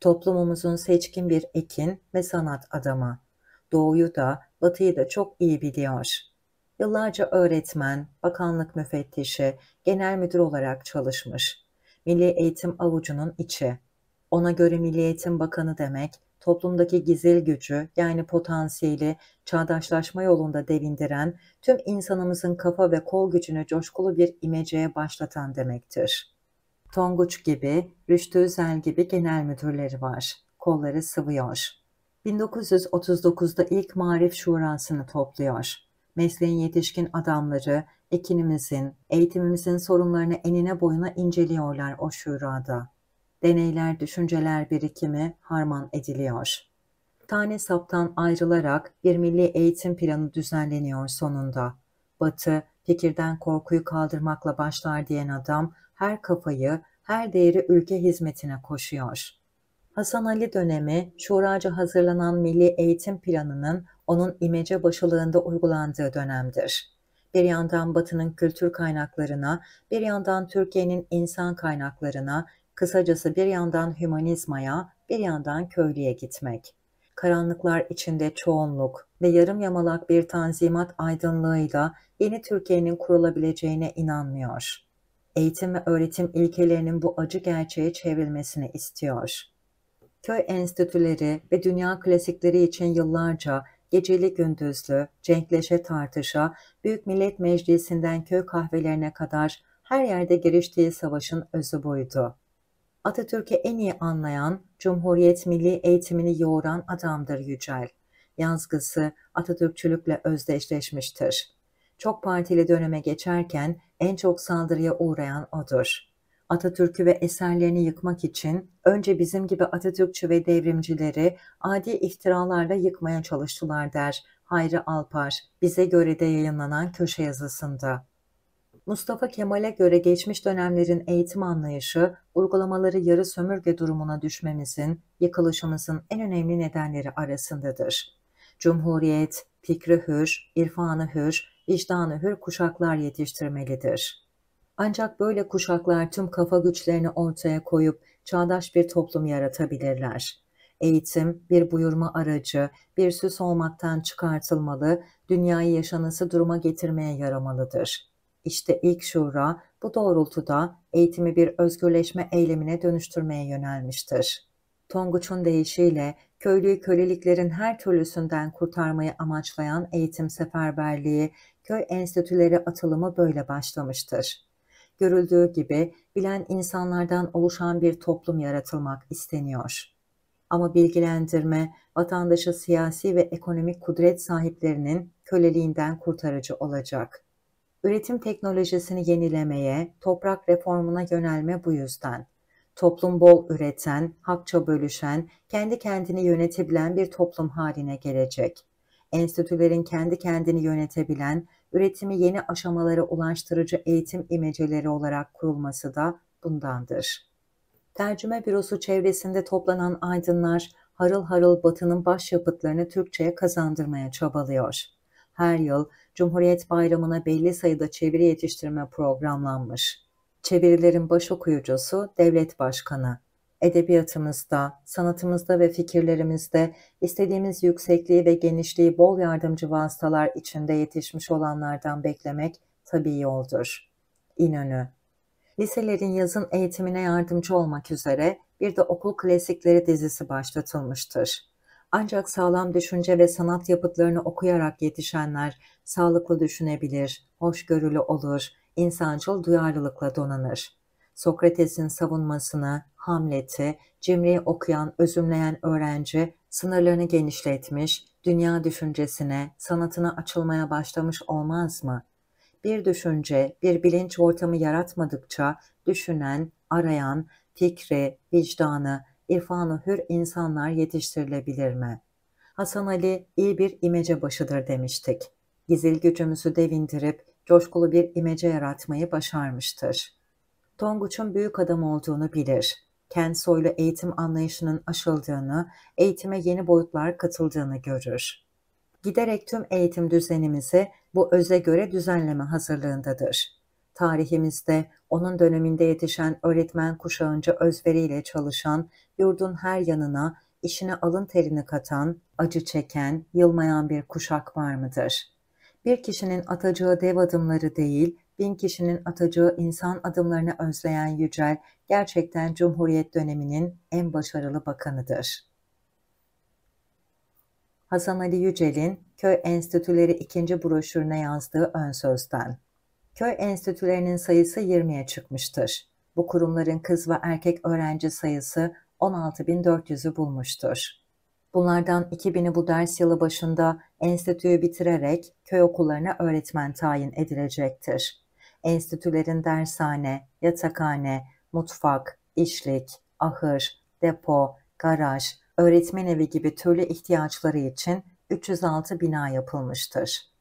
Toplumumuzun seçkin bir ekin ve sanat adamı. Doğuyu da, batıyı da çok iyi biliyor. Yıllarca öğretmen, bakanlık müfettişi, genel müdür olarak çalışmış. Milli Eğitim avucunun içi. Ona göre Milli Eğitim Bakanı demek, toplumdaki gizil gücü yani potansiyeli çağdaşlaşma yolunda devindiren, tüm insanımızın kafa ve kol gücünü coşkulu bir imeceye başlatan demektir. Tonguç gibi, Rüştü Özel gibi genel müdürleri var. Kolları sıvıyor. 1939'da ilk Marif Şurası'nı topluyor. Mesleğin yetişkin adamları, ekinimizin, eğitimimizin sorunlarını enine boyuna inceliyorlar o şurada deneyler, düşünceler birikimi harman ediliyor. Tane saptan ayrılarak bir milli eğitim planı düzenleniyor sonunda. Batı, fikirden korkuyu kaldırmakla başlar diyen adam, her kafayı, her değeri ülke hizmetine koşuyor. Hasan Ali dönemi, şuraca hazırlanan milli eğitim planının onun imece başılığında uygulandığı dönemdir bir yandan Batı'nın kültür kaynaklarına, bir yandan Türkiye'nin insan kaynaklarına, Kısacası bir yandan hümanizmaya, bir yandan köylüye gitmek. Karanlıklar içinde çoğunluk ve yarım yamalak bir tanzimat aydınlığıyla yeni Türkiye'nin kurulabileceğine inanmıyor. Eğitim ve öğretim ilkelerinin bu acı gerçeğe çevrilmesini istiyor. Köy enstitüleri ve dünya klasikleri için yıllarca geceli gündüzlü, cenkleşe tartışa, Büyük Millet Meclisi'nden köy kahvelerine kadar her yerde giriştiği savaşın özü buydu. Atatürk'ü en iyi anlayan, Cumhuriyet milli eğitimini yoğuran adamdır Yücel. Yazgısı Atatürkçülükle özdeşleşmiştir. Çok partili döneme geçerken en çok saldırıya uğrayan odur. Atatürk'ü ve eserlerini yıkmak için önce bizim gibi Atatürkçü ve devrimcileri adi iftiralarla yıkmaya çalıştılar der Hayri Alpar bize göre de yayınlanan köşe yazısında. Mustafa Kemal'e göre geçmiş dönemlerin eğitim anlayışı, uygulamaları yarı sömürge durumuna düşmemizin, yıkılışımızın en önemli nedenleri arasındadır. Cumhuriyet, fikri hür, irfanı hür, vicdanı hür kuşaklar yetiştirmelidir. Ancak böyle kuşaklar tüm kafa güçlerini ortaya koyup çağdaş bir toplum yaratabilirler. Eğitim bir buyurma aracı, bir süs olmaktan çıkartılmalı, dünyayı yaşanası duruma getirmeye yaramalıdır.'' İşte ilk şura bu doğrultuda eğitimi bir özgürleşme eylemine dönüştürmeye yönelmiştir. Tonguç'un deyişiyle köylüyü köleliklerin her türlüsünden kurtarmayı amaçlayan eğitim seferberliği, köy enstitüleri atılımı böyle başlamıştır. Görüldüğü gibi bilen insanlardan oluşan bir toplum yaratılmak isteniyor. Ama bilgilendirme, vatandaşı siyasi ve ekonomik kudret sahiplerinin köleliğinden kurtarıcı olacak.'' Üretim teknolojisini yenilemeye, toprak reformuna yönelme bu yüzden. Toplum bol üreten, hakça bölüşen, kendi kendini yönetebilen bir toplum haline gelecek. Enstitülerin kendi kendini yönetebilen, üretimi yeni aşamalara ulaştırıcı eğitim imeceleri olarak kurulması da bundandır. Tercüme bürosu çevresinde toplanan aydınlar harıl harıl batının başyapıtlarını Türkçe'ye kazandırmaya çabalıyor. Her yıl Cumhuriyet Bayramı'na belli sayıda çeviri yetiştirme programlanmış. Çevirilerin baş okuyucusu devlet başkanı. Edebiyatımızda, sanatımızda ve fikirlerimizde istediğimiz yüksekliği ve genişliği bol yardımcı vasıtalar içinde yetişmiş olanlardan beklemek tabii yoldur. İnönü Liselerin yazın eğitimine yardımcı olmak üzere bir de okul klasikleri dizisi başlatılmıştır. Ancak sağlam düşünce ve sanat yapıtlarını okuyarak yetişenler sağlıklı düşünebilir, hoşgörülü olur, insancıl duyarlılıkla donanır. Sokrates'in savunmasını, Hamlet'i, Cimri'yi okuyan, özümleyen öğrenci sınırlarını genişletmiş, dünya düşüncesine, sanatına açılmaya başlamış olmaz mı? Bir düşünce, bir bilinç ortamı yaratmadıkça düşünen, arayan, fikri, vicdanı, irfanı hür insanlar yetiştirilebilir mi? Hasan Ali iyi bir imece başıdır demiştik. Gizil gücümüzü devindirip coşkulu bir imece yaratmayı başarmıştır. Tonguç'un büyük adam olduğunu bilir. Kent soylu eğitim anlayışının aşıldığını, eğitime yeni boyutlar katıldığını görür. Giderek tüm eğitim düzenimizi bu öze göre düzenleme hazırlığındadır. Tarihimizde onun döneminde yetişen öğretmen kuşağınca özveriyle çalışan, yurdun her yanına işine alın terini katan, acı çeken, yılmayan bir kuşak var mıdır? Bir kişinin atacağı dev adımları değil, bin kişinin atacağı insan adımlarını özleyen Yücel, gerçekten Cumhuriyet döneminin en başarılı bakanıdır. Hasan Ali Yücel'in Köy Enstitüleri 2. broşürüne yazdığı ön sözden. Köy enstitülerinin sayısı 20'ye çıkmıştır. Bu kurumların kız ve erkek öğrenci sayısı 16.400'ü bulmuştur. Bunlardan 2000'i bu ders yılı başında enstitüyü bitirerek köy okullarına öğretmen tayin edilecektir. Enstitülerin dershane, yatakhane, mutfak, işlik, ahır, depo, garaj, öğretmen evi gibi türlü ihtiyaçları için 306 bina yapılmıştır.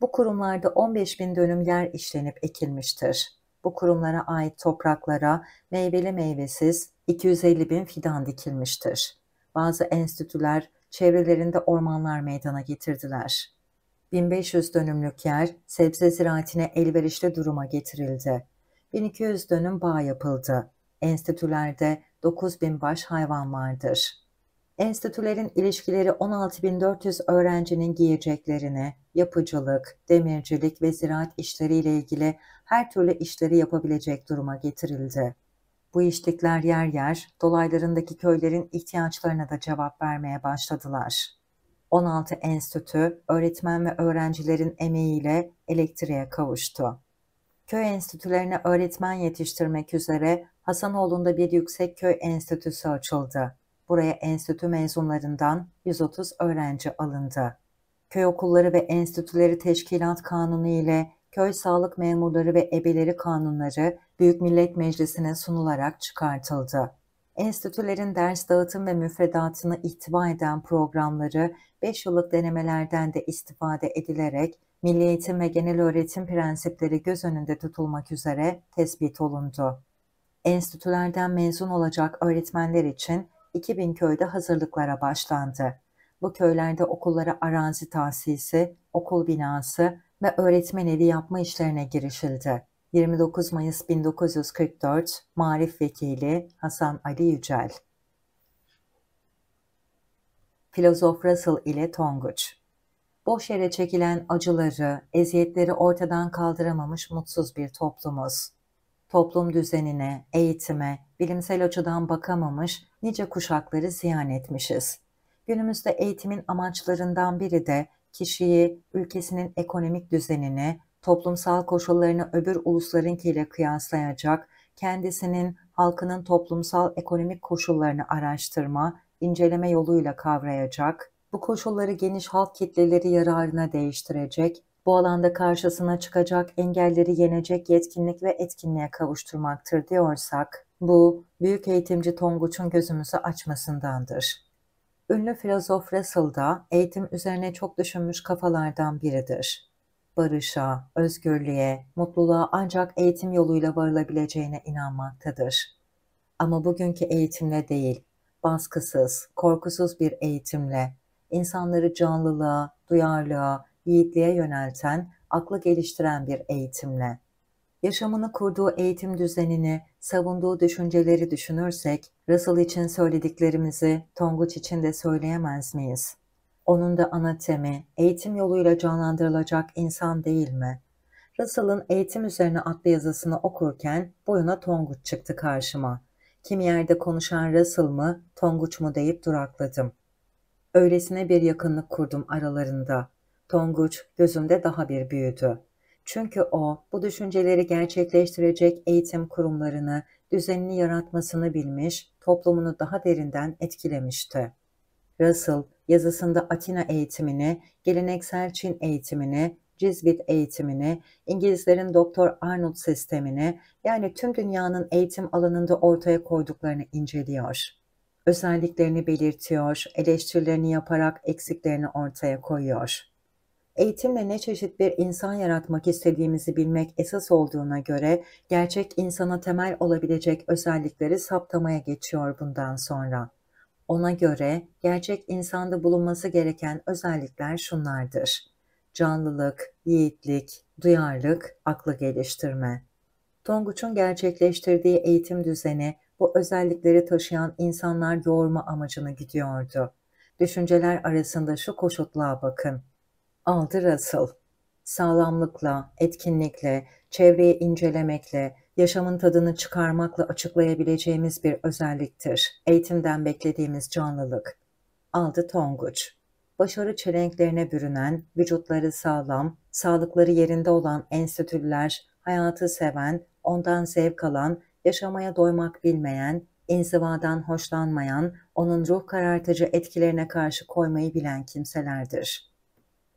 Bu kurumlarda 15 bin dönüm yer işlenip ekilmiştir. Bu kurumlara ait topraklara meyveli meyvesiz 250 bin fidan dikilmiştir. Bazı enstitüler çevrelerinde ormanlar meydana getirdiler. 1500 dönümlük yer sebze ziraatine elverişli duruma getirildi. 1200 dönüm bağ yapıldı. Enstitülerde 9000 baş hayvan vardır. Enstitülerin ilişkileri 16.400 öğrencinin giyeceklerini, yapıcılık, demircilik ve ziraat işleriyle ilgili her türlü işleri yapabilecek duruma getirildi. Bu işlikler yer yer dolaylarındaki köylerin ihtiyaçlarına da cevap vermeye başladılar. 16 enstitü öğretmen ve öğrencilerin emeğiyle elektriğe kavuştu. Köy enstitülerine öğretmen yetiştirmek üzere Hasanoğlu'nda bir yüksek köy enstitüsü açıldı. Buraya enstitü mezunlarından 130 öğrenci alındı. Köy okulları ve enstitüleri teşkilat kanunu ile köy sağlık memurları ve ebeleri kanunları Büyük Millet Meclisi'ne sunularak çıkartıldı. Enstitülerin ders dağıtım ve müfredatını ihtiva eden programları 5 yıllık denemelerden de istifade edilerek milli eğitim ve genel öğretim prensipleri göz önünde tutulmak üzere tespit olundu. Enstitülerden mezun olacak öğretmenler için 2000 köyde hazırlıklara başlandı. Bu köylerde okullara arazi tahsisi, okul binası ve öğretmen evi yapma işlerine girişildi. 29 Mayıs 1944 Marif Vekili Hasan Ali Yücel Filozof Russell ile Tonguç Boş yere çekilen acıları, eziyetleri ortadan kaldıramamış mutsuz bir toplumuz toplum düzenine, eğitime, bilimsel açıdan bakamamış nice kuşakları ziyan etmişiz. Günümüzde eğitimin amaçlarından biri de kişiyi, ülkesinin ekonomik düzenini, toplumsal koşullarını öbür uluslarınkiyle kıyaslayacak, kendisinin, halkının toplumsal ekonomik koşullarını araştırma, inceleme yoluyla kavrayacak, bu koşulları geniş halk kitleleri yararına değiştirecek, bu alanda karşısına çıkacak engelleri yenecek yetkinlik ve etkinliğe kavuşturmaktır diyorsak, bu büyük eğitimci Tonguç'un gözümüzü açmasındandır. Ünlü filozof Russell da eğitim üzerine çok düşünmüş kafalardan biridir. Barışa, özgürlüğe, mutluluğa ancak eğitim yoluyla varılabileceğine inanmaktadır. Ama bugünkü eğitimle değil, baskısız, korkusuz bir eğitimle, insanları canlılığa, duyarlılığa, yiğitliğe yönelten, aklı geliştiren bir eğitimle. Yaşamını kurduğu eğitim düzenini, savunduğu düşünceleri düşünürsek, Russell için söylediklerimizi Tonguç için de söyleyemez miyiz? Onun da ana temi, eğitim yoluyla canlandırılacak insan değil mi? Russell'ın Eğitim Üzerine adlı yazısını okurken boyuna Tonguç çıktı karşıma. Kim yerde konuşan Russell mı, Tonguç mu deyip durakladım. Öylesine bir yakınlık kurdum aralarında. Tonguç gözünde daha bir büyüdü. Çünkü o bu düşünceleri gerçekleştirecek eğitim kurumlarını, düzenini yaratmasını bilmiş, toplumunu daha derinden etkilemişti. Russell yazısında Atina eğitimini, geleneksel Çin eğitimini, Cizvit eğitimini, İngilizlerin Doktor Arnold sistemini yani tüm dünyanın eğitim alanında ortaya koyduklarını inceliyor. Özelliklerini belirtiyor, eleştirilerini yaparak eksiklerini ortaya koyuyor. Eğitimle ne çeşit bir insan yaratmak istediğimizi bilmek esas olduğuna göre gerçek insana temel olabilecek özellikleri saptamaya geçiyor bundan sonra. Ona göre gerçek insanda bulunması gereken özellikler şunlardır. Canlılık, yiğitlik, duyarlılık, aklı geliştirme. Tonguç'un gerçekleştirdiği eğitim düzeni bu özellikleri taşıyan insanlar yoğurma amacını gidiyordu. Düşünceler arasında şu koşutluğa bakın Aldı Russell. Sağlamlıkla, etkinlikle, çevreyi incelemekle, yaşamın tadını çıkarmakla açıklayabileceğimiz bir özelliktir. Eğitimden beklediğimiz canlılık. Aldı Tonguç. Başarı çelenklerine bürünen, vücutları sağlam, sağlıkları yerinde olan enstitüller, hayatı seven, ondan zevk alan, yaşamaya doymak bilmeyen, inzivadan hoşlanmayan, onun ruh karartıcı etkilerine karşı koymayı bilen kimselerdir.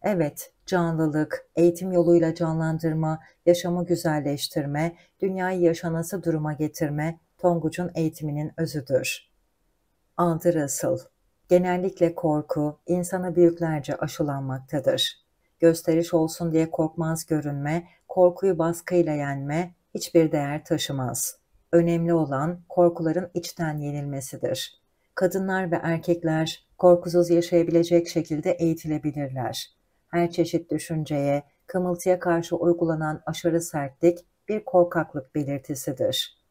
Evet, canlılık, eğitim yoluyla canlandırma, yaşamı güzelleştirme, dünyayı yaşanası duruma getirme Tonguç'un eğitiminin özüdür. Aldı Russell Genellikle korku insana büyüklerce aşılanmaktadır. Gösteriş olsun diye korkmaz görünme, korkuyu baskıyla yenme hiçbir değer taşımaz. Önemli olan korkuların içten yenilmesidir. Kadınlar ve erkekler korkusuz yaşayabilecek şekilde eğitilebilirler her çeşit düşünceye, kımıltıya karşı uygulanan aşırı sertlik bir korkaklık belirtisidir.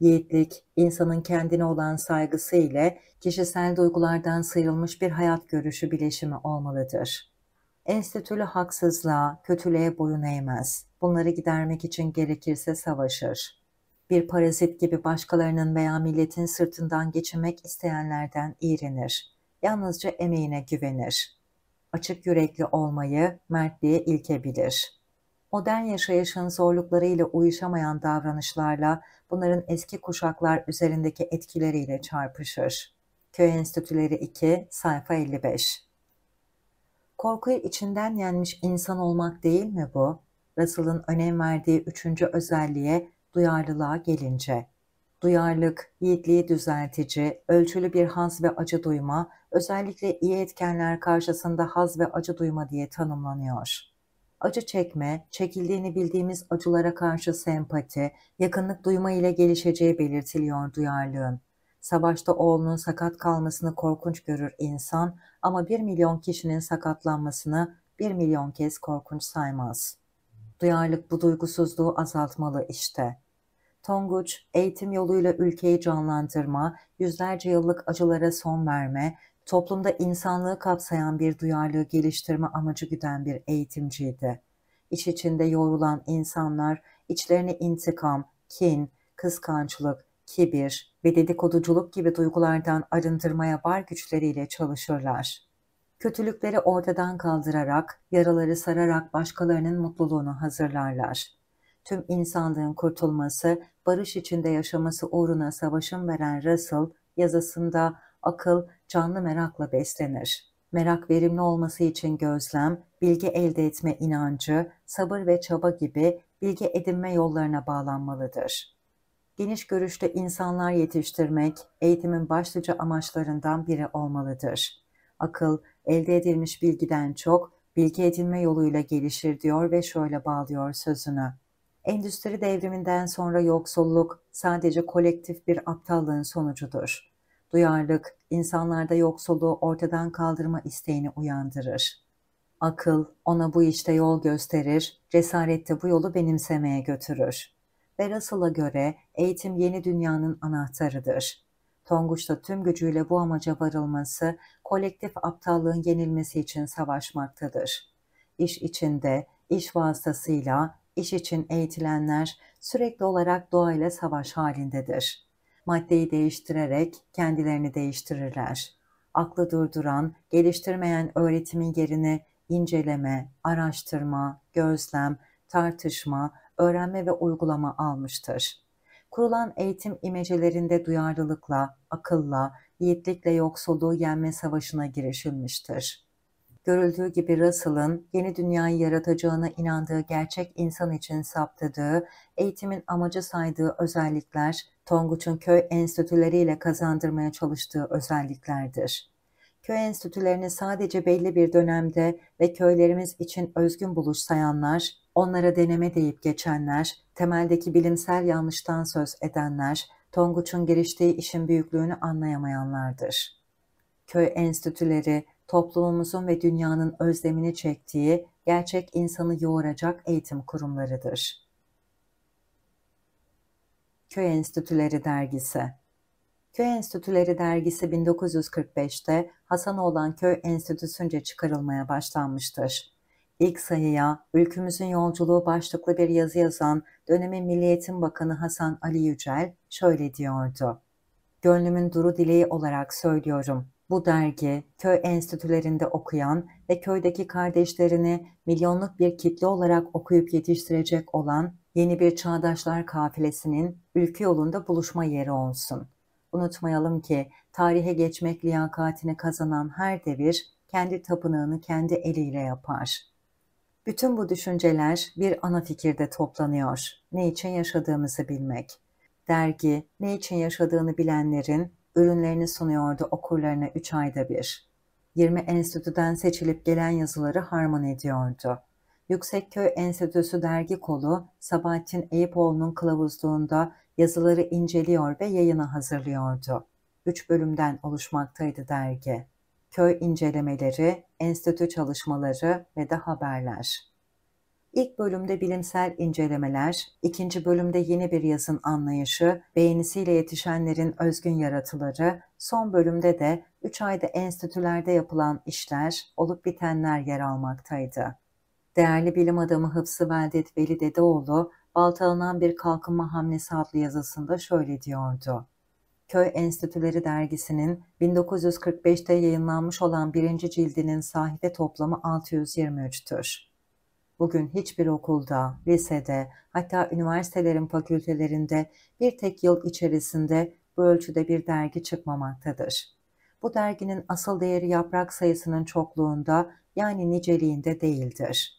Yiğitlik, insanın kendine olan saygısı ile kişisel duygulardan sıyrılmış bir hayat görüşü bileşimi olmalıdır. Enstitülü haksızlığa, kötülüğe boyun eğmez. Bunları gidermek için gerekirse savaşır. Bir parazit gibi başkalarının veya milletin sırtından geçinmek isteyenlerden iğrenir. Yalnızca emeğine güvenir açık yürekli olmayı, mertliğe ilke bilir. Modern yaşayışın zorluklarıyla uyuşamayan davranışlarla bunların eski kuşaklar üzerindeki etkileriyle çarpışır. Köy Enstitüleri 2, sayfa 55 Korkuyu içinden yenmiş insan olmak değil mi bu? Russell'ın önem verdiği üçüncü özelliğe duyarlılığa gelince. Duyarlılık, yiğitliği düzeltici, ölçülü bir haz ve acı duyma, özellikle iyi etkenler karşısında haz ve acı duyma diye tanımlanıyor. Acı çekme, çekildiğini bildiğimiz acılara karşı sempati, yakınlık duyma ile gelişeceği belirtiliyor duyarlılığın. Savaşta oğlunun sakat kalmasını korkunç görür insan ama 1 milyon kişinin sakatlanmasını 1 milyon kez korkunç saymaz. Duyarlılık bu duygusuzluğu azaltmalı işte.'' Tonguç, eğitim yoluyla ülkeyi canlandırma, yüzlerce yıllık acılara son verme, toplumda insanlığı kapsayan bir duyarlılığı geliştirme amacı güden bir eğitimciydi. İç içinde yorulan insanlar içlerini intikam, kin, kıskançlık, kibir ve dedikoduculuk gibi duygulardan arındırmaya var güçleriyle çalışırlar. Kötülükleri ortadan kaldırarak, yaraları sararak başkalarının mutluluğunu hazırlarlar. Tüm insanlığın kurtulması, barış içinde yaşaması uğruna savaşın veren Russell, yazısında akıl canlı merakla beslenir. Merak verimli olması için gözlem, bilgi elde etme inancı, sabır ve çaba gibi bilgi edinme yollarına bağlanmalıdır. Geniş görüşte insanlar yetiştirmek eğitimin başlıca amaçlarından biri olmalıdır. Akıl elde edilmiş bilgiden çok bilgi edinme yoluyla gelişir diyor ve şöyle bağlıyor sözünü. Endüstri devriminden sonra yoksulluk sadece kolektif bir aptallığın sonucudur duyarlılık insanlarda yoksuluğu ortadan kaldırma isteğini uyandırır. Akıl ona bu işte yol gösterir, cesarette bu yolu benimsemeye götürür. Ve Russell'a göre eğitim yeni dünyanın anahtarıdır. Tonguç'ta tüm gücüyle bu amaca varılması, kolektif aptallığın yenilmesi için savaşmaktadır. İş içinde, iş vasıtasıyla, iş için eğitilenler sürekli olarak doğayla savaş halindedir maddeyi değiştirerek kendilerini değiştirirler. Aklı durduran, geliştirmeyen öğretimin yerini inceleme, araştırma, gözlem, tartışma, öğrenme ve uygulama almıştır. Kurulan eğitim imecelerinde duyarlılıkla, akılla, yiğitlikle yoksulluğu yenme savaşına girişilmiştir. Görüldüğü gibi Russell'ın yeni dünyayı yaratacağına inandığı gerçek insan için saptadığı, eğitimin amacı saydığı özellikler Tonguç'un köy enstitüleriyle kazandırmaya çalıştığı özelliklerdir. Köy enstitülerini sadece belli bir dönemde ve köylerimiz için özgün buluş sayanlar, onlara deneme deyip geçenler, temeldeki bilimsel yanlıştan söz edenler, Tonguç'un giriştiği işin büyüklüğünü anlayamayanlardır. Köy enstitüleri, toplumumuzun ve dünyanın özlemini çektiği, gerçek insanı yoğuracak eğitim kurumlarıdır.'' Köy Enstitüleri Dergisi Köy Enstitüleri Dergisi 1945'te Hasanoğlan Köy Enstitüsü'nce çıkarılmaya başlanmıştır. İlk sayıya Ülkümüzün Yolculuğu başlıklı bir yazı yazan dönemin Milliyetin Bakanı Hasan Ali Yücel şöyle diyordu. Gönlümün duru dileği olarak söylüyorum. Bu dergi köy enstitülerinde okuyan ve köydeki kardeşlerini milyonluk bir kitle olarak okuyup yetiştirecek olan yeni bir Çağdaşlar kafilesinin ülke yolunda buluşma yeri olsun. Unutmayalım ki tarihe geçmek liyakatini kazanan her devir kendi tapınağını kendi eliyle yapar. Bütün bu düşünceler bir ana fikirde toplanıyor. Ne için yaşadığımızı bilmek. Dergi ne için yaşadığını bilenlerin ürünlerini sunuyordu okurlarına 3 ayda bir. 20 enstitüden seçilip gelen yazıları harman ediyordu. Yüksekköy Enstitüsü dergi kolu Sabahattin Eyüpoğlu'nun kılavuzluğunda yazıları inceliyor ve yayına hazırlıyordu. Üç bölümden oluşmaktaydı dergi. Köy incelemeleri, enstitü çalışmaları ve de haberler. İlk bölümde bilimsel incelemeler, ikinci bölümde yeni bir yazın anlayışı, beğenisiyle yetişenlerin özgün yaratıları, son bölümde de 3 ayda enstitülerde yapılan işler, olup bitenler yer almaktaydı değerli bilim adamı Hıfzı Veldet Veli Dedeoğlu, Baltalanan Bir Kalkınma Hamlesi adlı yazısında şöyle diyordu. Köy Enstitüleri dergisinin 1945'te yayınlanmış olan birinci cildinin sahife toplamı 623'tür. Bugün hiçbir okulda, lisede, hatta üniversitelerin fakültelerinde bir tek yıl içerisinde bu ölçüde bir dergi çıkmamaktadır. Bu derginin asıl değeri yaprak sayısının çokluğunda yani niceliğinde değildir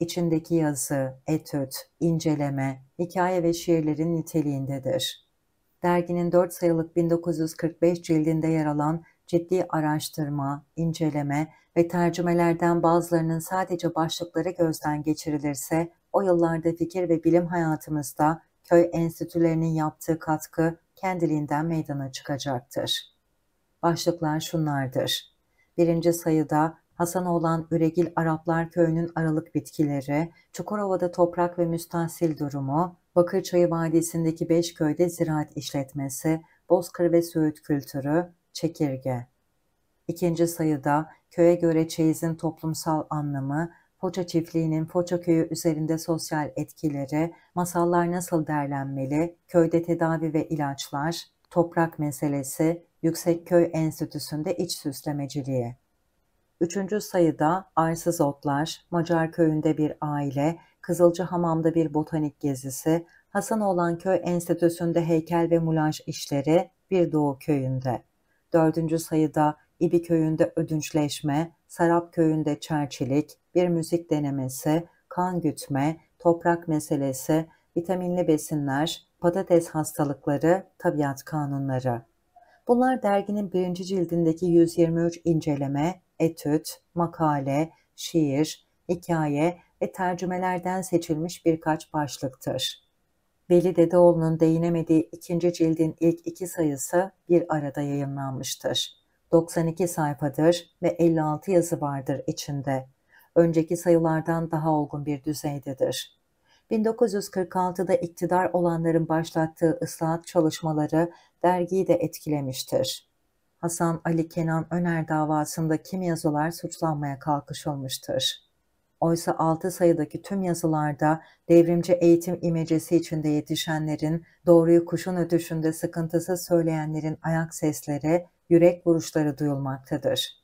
içindeki yazı, etüt, inceleme, hikaye ve şiirlerin niteliğindedir. Derginin 4 sayılık 1945 cildinde yer alan ciddi araştırma, inceleme ve tercümelerden bazılarının sadece başlıkları gözden geçirilirse o yıllarda fikir ve bilim hayatımızda köy enstitülerinin yaptığı katkı kendiliğinden meydana çıkacaktır. Başlıklar şunlardır. Birinci sayıda Hasanoğlan Üregil Araplar Köyü'nün aralık bitkileri, Çukurova'da toprak ve müstahsil durumu, Bakırçayı Vadisi'ndeki beş köyde ziraat işletmesi, bozkır ve söğüt kültürü, çekirge. İkinci sayıda köye göre çeyizin toplumsal anlamı, Foça çiftliğinin Foça köyü üzerinde sosyal etkileri, masallar nasıl derlenmeli, köyde tedavi ve ilaçlar, toprak meselesi, Yüksekköy Enstitüsü'nde iç süslemeciliği. Üçüncü sayıda Arsız Otlar, Macar Köyü'nde bir aile, Kızılcı Hamam'da bir botanik gezisi, Hasan Olan Köy Enstitüsü'nde heykel ve mulaj işleri, bir Doğu Köyü'nde. Dördüncü sayıda İbi Köyü'nde ödünçleşme, Sarap Köyü'nde çerçilik, bir müzik denemesi, kan gütme, toprak meselesi, vitaminli besinler, patates hastalıkları, tabiat kanunları. Bunlar derginin birinci cildindeki 123 inceleme etüt, makale, şiir, hikaye ve tercümelerden seçilmiş birkaç başlıktır. Veli Dedeoğlu'nun değinemediği ikinci cildin ilk iki sayısı bir arada yayınlanmıştır. 92 sayfadır ve 56 yazı vardır içinde. Önceki sayılardan daha olgun bir düzeydedir. 1946'da iktidar olanların başlattığı ıslahat çalışmaları dergiyi de etkilemiştir. Hasan Ali Kenan Öner davasında kim yazılar suçlanmaya kalkışılmıştır. Oysa 6 sayıdaki tüm yazılarda devrimci eğitim imecesi içinde yetişenlerin, doğruyu kuşun ötüşünde sıkıntısı söyleyenlerin ayak sesleri, yürek vuruşları duyulmaktadır.''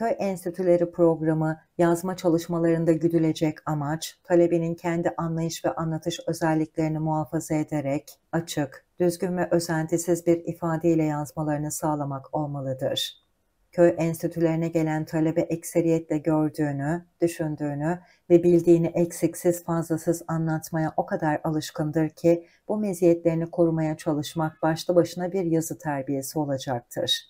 Köy Enstitüleri Programı yazma çalışmalarında güdülecek amaç, talebenin kendi anlayış ve anlatış özelliklerini muhafaza ederek açık, düzgün ve özentisiz bir ifadeyle yazmalarını sağlamak olmalıdır. Köy enstitülerine gelen talebe ekseriyetle gördüğünü, düşündüğünü ve bildiğini eksiksiz fazlasız anlatmaya o kadar alışkındır ki bu meziyetlerini korumaya çalışmak başlı başına bir yazı terbiyesi olacaktır.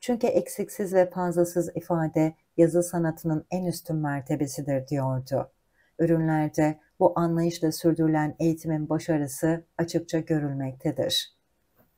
Çünkü eksiksiz ve fazlasız ifade yazı sanatının en üstün mertebesidir diyordu. Ürünlerde bu anlayışla sürdürülen eğitimin başarısı açıkça görülmektedir.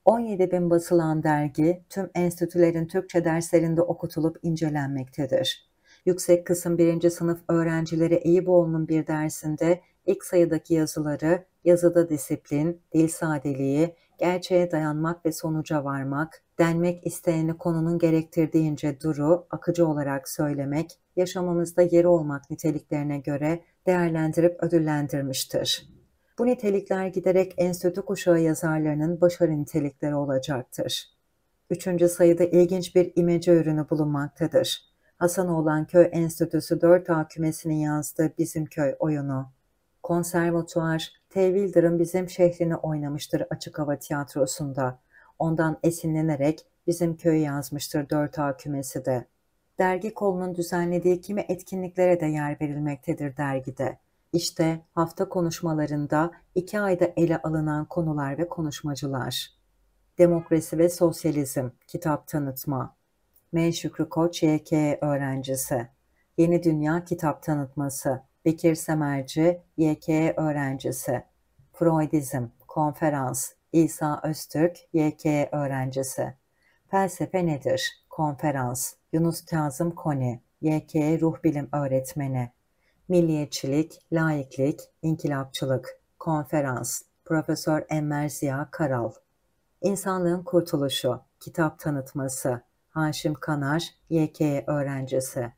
17 bin basılan dergi tüm enstitülerin Türkçe derslerinde okutulup incelenmektedir. Yüksek kısım 1. sınıf öğrencileri Eyüboğlu'nun bir dersinde ilk sayıdaki yazıları yazıda disiplin, dil sadeliği, gerçeğe dayanmak ve sonuca varmak, denmek isteyeni konunun gerektirdiğince duru, akıcı olarak söylemek, yaşamımızda yeri olmak niteliklerine göre değerlendirip ödüllendirmiştir. Bu nitelikler giderek enstitü kuşağı yazarlarının başarı nitelikleri olacaktır. Üçüncü sayıda ilginç bir imece ürünü bulunmaktadır. Hasanoğlan Köy Enstitüsü 4A kümesinin yazdığı Bizim Köy oyunu. Konservatuar, T. Wilder'ın Bizim Şehrini oynamıştır açık hava tiyatrosunda. Ondan esinlenerek bizim köy yazmıştır 4A kümesi de. Dergi kolunun düzenlediği kimi etkinliklere de yer verilmektedir dergide. İşte hafta konuşmalarında iki ayda ele alınan konular ve konuşmacılar. Demokrasi ve Sosyalizm kitap tanıtma. M. Şükrü Koç YK öğrencisi. Yeni Dünya kitap tanıtması. Bekir Semerci YK öğrencisi. Freudizm konferans İsa Öztürk, YK öğrencisi. Felsefe nedir? Konferans. Yunus Kazım Koni, YK Ruh Bilim Öğretmeni. Milliyetçilik, Laiklik, İnkilapçılık. Konferans. Profesör Enver Ziya Karal. İnsanlığın Kurtuluşu, Kitap Tanıtması. Haşim Kanar, YK öğrencisi.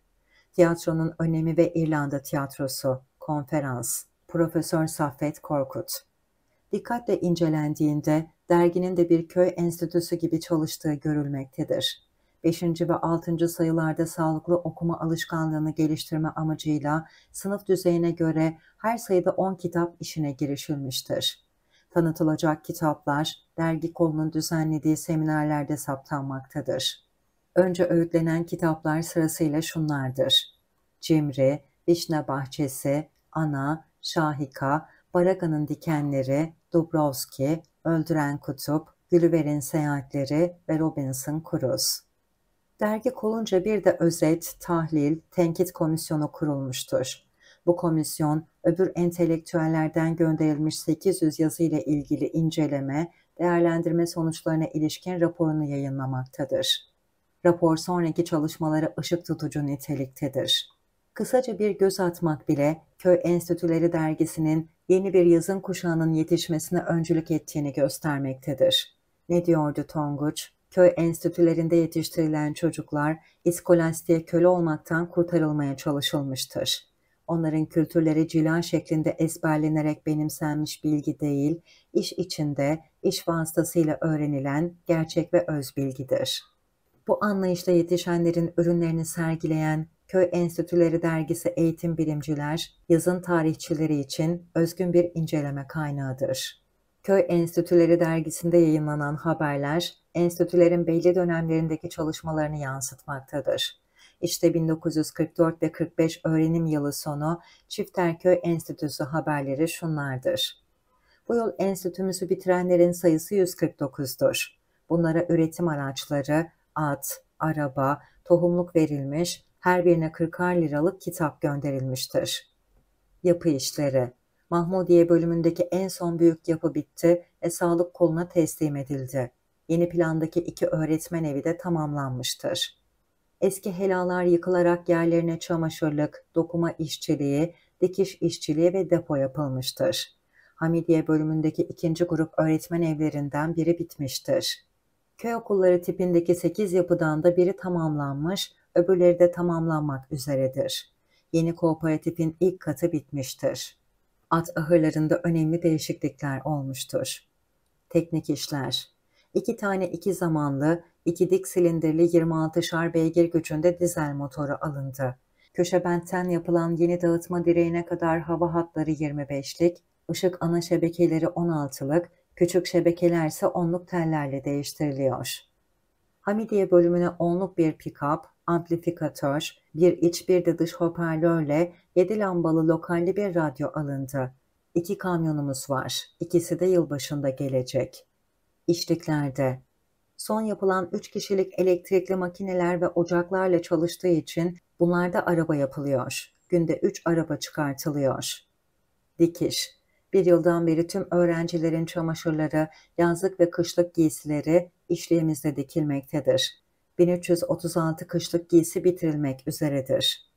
Tiyatronun Önemi ve İrlanda Tiyatrosu, Konferans. Profesör Saffet Korkut dikkatle incelendiğinde derginin de bir köy enstitüsü gibi çalıştığı görülmektedir. 5. ve 6. sayılarda sağlıklı okuma alışkanlığını geliştirme amacıyla sınıf düzeyine göre her sayıda 10 kitap işine girişilmiştir. Tanıtılacak kitaplar dergi kolunun düzenlediği seminerlerde saptanmaktadır. Önce öğütlenen kitaplar sırasıyla şunlardır. Cimri, Vişne Bahçesi, Ana, Şahika, Baraganın Dikenleri, Dubrovski, Öldüren Kutup, Gülüver'in Seyahatleri ve Robinson Crusoe. Dergi kolunca bir de özet, tahlil, tenkit komisyonu kurulmuştur. Bu komisyon öbür entelektüellerden gönderilmiş 800 yazı ile ilgili inceleme, değerlendirme sonuçlarına ilişkin raporunu yayınlamaktadır. Rapor sonraki çalışmalara ışık tutucu niteliktedir kısaca bir göz atmak bile Köy Enstitüleri dergisinin yeni bir yazın kuşağının yetişmesine öncülük ettiğini göstermektedir. Ne diyordu Tonguç? Köy enstitülerinde yetiştirilen çocuklar iskolastiğe köle olmaktan kurtarılmaya çalışılmıştır. Onların kültürleri cila şeklinde ezberlenerek benimsenmiş bilgi değil, iş içinde, iş vasıtasıyla öğrenilen gerçek ve öz bilgidir. Bu anlayışla yetişenlerin ürünlerini sergileyen Köy Enstitüleri Dergisi Eğitim Bilimciler, yazın tarihçileri için özgün bir inceleme kaynağıdır. Köy Enstitüleri Dergisi'nde yayınlanan haberler, enstitülerin belli dönemlerindeki çalışmalarını yansıtmaktadır. İşte 1944 ve 45 öğrenim yılı sonu Çifterköy Enstitüsü haberleri şunlardır. Bu yıl enstitümüzü bitirenlerin sayısı 149'dur. Bunlara üretim araçları, at, araba, tohumluk verilmiş, her birine 40'ar liralık kitap gönderilmiştir. Yapı işleri Mahmudiye bölümündeki en son büyük yapı bitti ve sağlık koluna teslim edildi. Yeni plandaki iki öğretmen evi de tamamlanmıştır. Eski helalar yıkılarak yerlerine çamaşırlık, dokuma işçiliği, dikiş işçiliği ve depo yapılmıştır. Hamidiye bölümündeki ikinci grup öğretmen evlerinden biri bitmiştir. Köy okulları tipindeki 8 yapıdan da biri tamamlanmış, öbürleri de tamamlanmak üzeredir. Yeni kooperatifin ilk katı bitmiştir. At ahırlarında önemli değişiklikler olmuştur. Teknik işler İki tane iki zamanlı, iki dik silindirli 26'şar beygir gücünde dizel motoru alındı. Köşe Köşebentten yapılan yeni dağıtma direğine kadar hava hatları 25'lik, ışık ana şebekeleri 16'lık, küçük şebekeler ise 10'luk tellerle değiştiriliyor. Hamidiye bölümüne 10'luk bir pick-up amplifikatör, bir iç bir de dış hoparlörle 7 lambalı lokalli bir radyo alındı. İki kamyonumuz var. İkisi de yılbaşında gelecek. İşliklerde. Son yapılan 3 kişilik elektrikli makineler ve ocaklarla çalıştığı için bunlarda araba yapılıyor. Günde 3 araba çıkartılıyor. Dikiş. Bir yıldan beri tüm öğrencilerin çamaşırları, yazlık ve kışlık giysileri işliğimizde dikilmektedir. 1336 kışlık giysi bitirilmek üzeredir.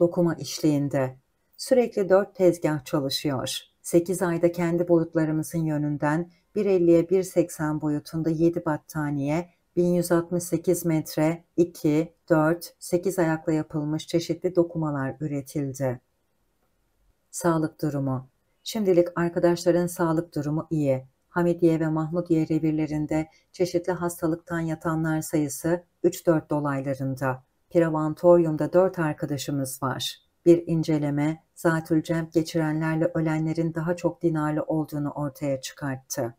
Dokuma işliğinde sürekli 4 tezgah çalışıyor. 8 ayda kendi boyutlarımızın yönünden 1.50'ye 1.80 boyutunda 7 battaniye, 1168 metre, 2, 4, 8 ayakla yapılmış çeşitli dokumalar üretildi. Sağlık durumu Şimdilik arkadaşların sağlık durumu iyi. Hamidiye ve Mahmudiye revirlerinde çeşitli hastalıktan yatanlar sayısı 3-4 dolaylarında. Piravantorium'da 4 arkadaşımız var. Bir inceleme, zatül geçirenlerle ölenlerin daha çok dinarlı olduğunu ortaya çıkarttı.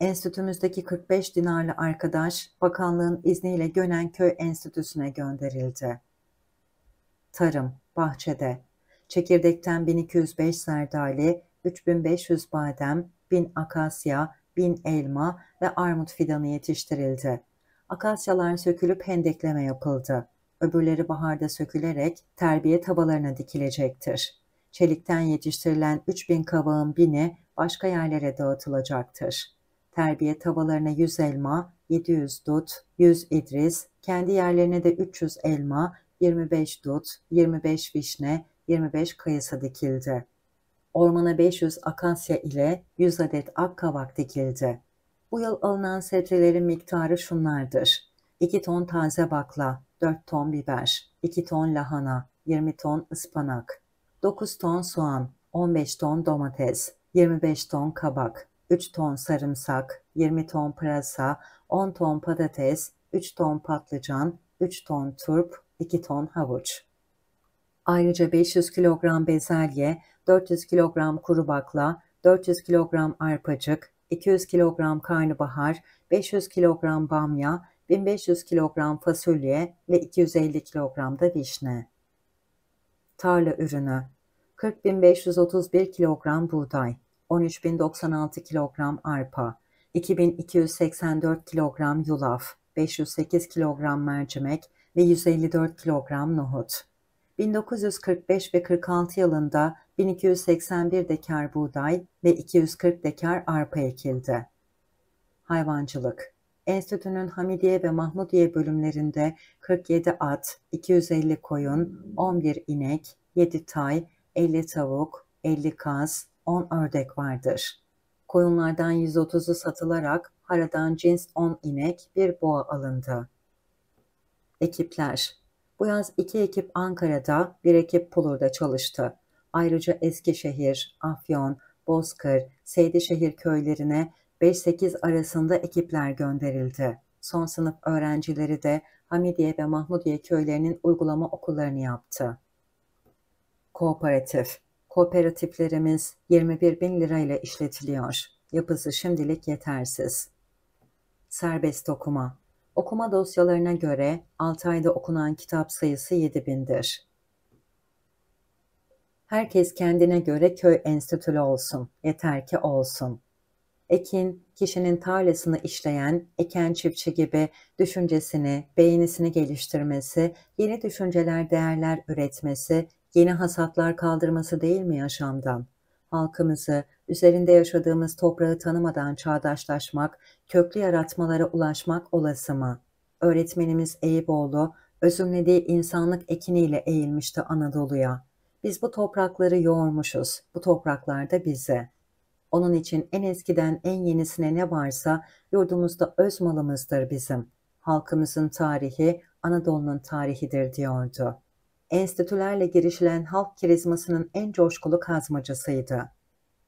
Enstitümüzdeki 45 dinarlı arkadaş, bakanlığın izniyle Gönen Köy Enstitüsü'ne gönderildi. Tarım, bahçede, çekirdekten 1205 serdali, 3500 badem, bin akasya, bin elma ve armut fidanı yetiştirildi. Akasyalar sökülüp hendekleme yapıldı. Öbürleri baharda sökülerek terbiye tabalarına dikilecektir. Çelikten yetiştirilen 3000 kabağın bini başka yerlere dağıtılacaktır. Terbiye tabalarına 100 elma, 700 dut, 100 idris, kendi yerlerine de 300 elma, 25 dut, 25 vişne, 25 kayısı dikildi ormana 500 akasya ile 100 adet ak akkavak dikildi. Bu yıl alınan sebzelerin miktarı şunlardır. 2 ton taze bakla, 4 ton biber, 2 ton lahana, 20 ton ıspanak, 9 ton soğan, 15 ton domates, 25 ton kabak, 3 ton sarımsak, 20 ton pırasa, 10 ton patates, 3 ton patlıcan, 3 ton turp, 2 ton havuç. Ayrıca 500 kilogram bezelye, 400 kilogram kuru bakla, 400 kilogram arpacık, 200 kilogram karnabahar, 500 kilogram bamya, 1500 kilogram fasulye ve 250 kilogram da vişne. Tarla ürünü 40.531 kilogram buğday, 13.096 kilogram arpa, 2284 kilogram yulaf, 508 kilogram mercimek ve 154 kilogram nohut. 1945 ve 46 yılında 1281 dekar buğday ve 240 dekar arpa ekildi. Hayvancılık Enstitünün Hamidiye ve Mahmudiye bölümlerinde 47 at, 250 koyun, 11 inek, 7 tay, 50 tavuk, 50 kaz, 10 ördek vardır. Koyunlardan 130'u satılarak haradan cins 10 inek, 1 boğa alındı. Ekipler bu yaz iki ekip Ankara'da, bir ekip Pulur'da çalıştı. Ayrıca Eskişehir, Afyon, Bozkır, Seydişehir köylerine 5-8 arasında ekipler gönderildi. Son sınıf öğrencileri de Hamidiye ve Mahmudiye köylerinin uygulama okullarını yaptı. Kooperatif Kooperatiflerimiz 21 bin lirayla işletiliyor. Yapısı şimdilik yetersiz. Serbest okuma Okuma dosyalarına göre 6 ayda okunan kitap sayısı 7000'dir. Herkes kendine göre köy enstitülü olsun, yeter ki olsun. Ekin, kişinin tarlasını işleyen eken çiftçi gibi düşüncesini, beynisini geliştirmesi, yeni düşünceler, değerler üretmesi, yeni hasatlar kaldırması değil mi yaşamdan? Halkımızı, üzerinde yaşadığımız toprağı tanımadan çağdaşlaşmak, köklü yaratmalara ulaşmak olası mı? Öğretmenimiz Eyüboğlu, özümlediği insanlık ekiniyle eğilmişti Anadolu'ya. Biz bu toprakları yoğurmuşuz, bu topraklar da bize. Onun için en eskiden en yenisine ne varsa yurdumuzda öz malımızdır bizim. Halkımızın tarihi Anadolu'nun tarihidir diyordu. Enstitülerle girişilen halk kirizmasının en coşkulu kazmacısıydı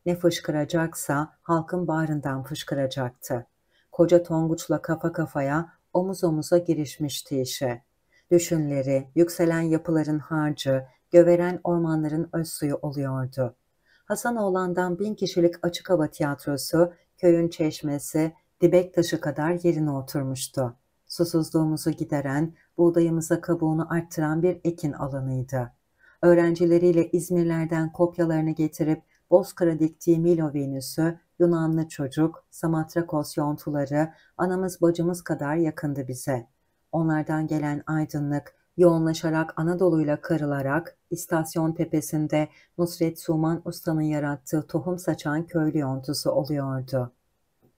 ne fışkıracaksa halkın bağrından fışkıracaktı. Koca Tonguç'la kafa kafaya, omuz omuza girişmişti işe. Düşünleri, yükselen yapıların harcı, göveren ormanların öz suyu oluyordu. Hasan Oğlandan bin kişilik açık hava tiyatrosu, köyün çeşmesi, dibek taşı kadar yerine oturmuştu. Susuzluğumuzu gideren, buğdayımıza kabuğunu arttıran bir ekin alanıydı. Öğrencileriyle İzmirlerden kopyalarını getirip dikti Milo Venüs'ü, Yunanlı çocuk, Samatrakos yontuları anamız bacımız kadar yakındı bize. Onlardan gelen aydınlık yoğunlaşarak Anadolu'yla kırılarak istasyon tepesinde Nusret Suman Usta'nın yarattığı tohum saçan köylü yontusu oluyordu.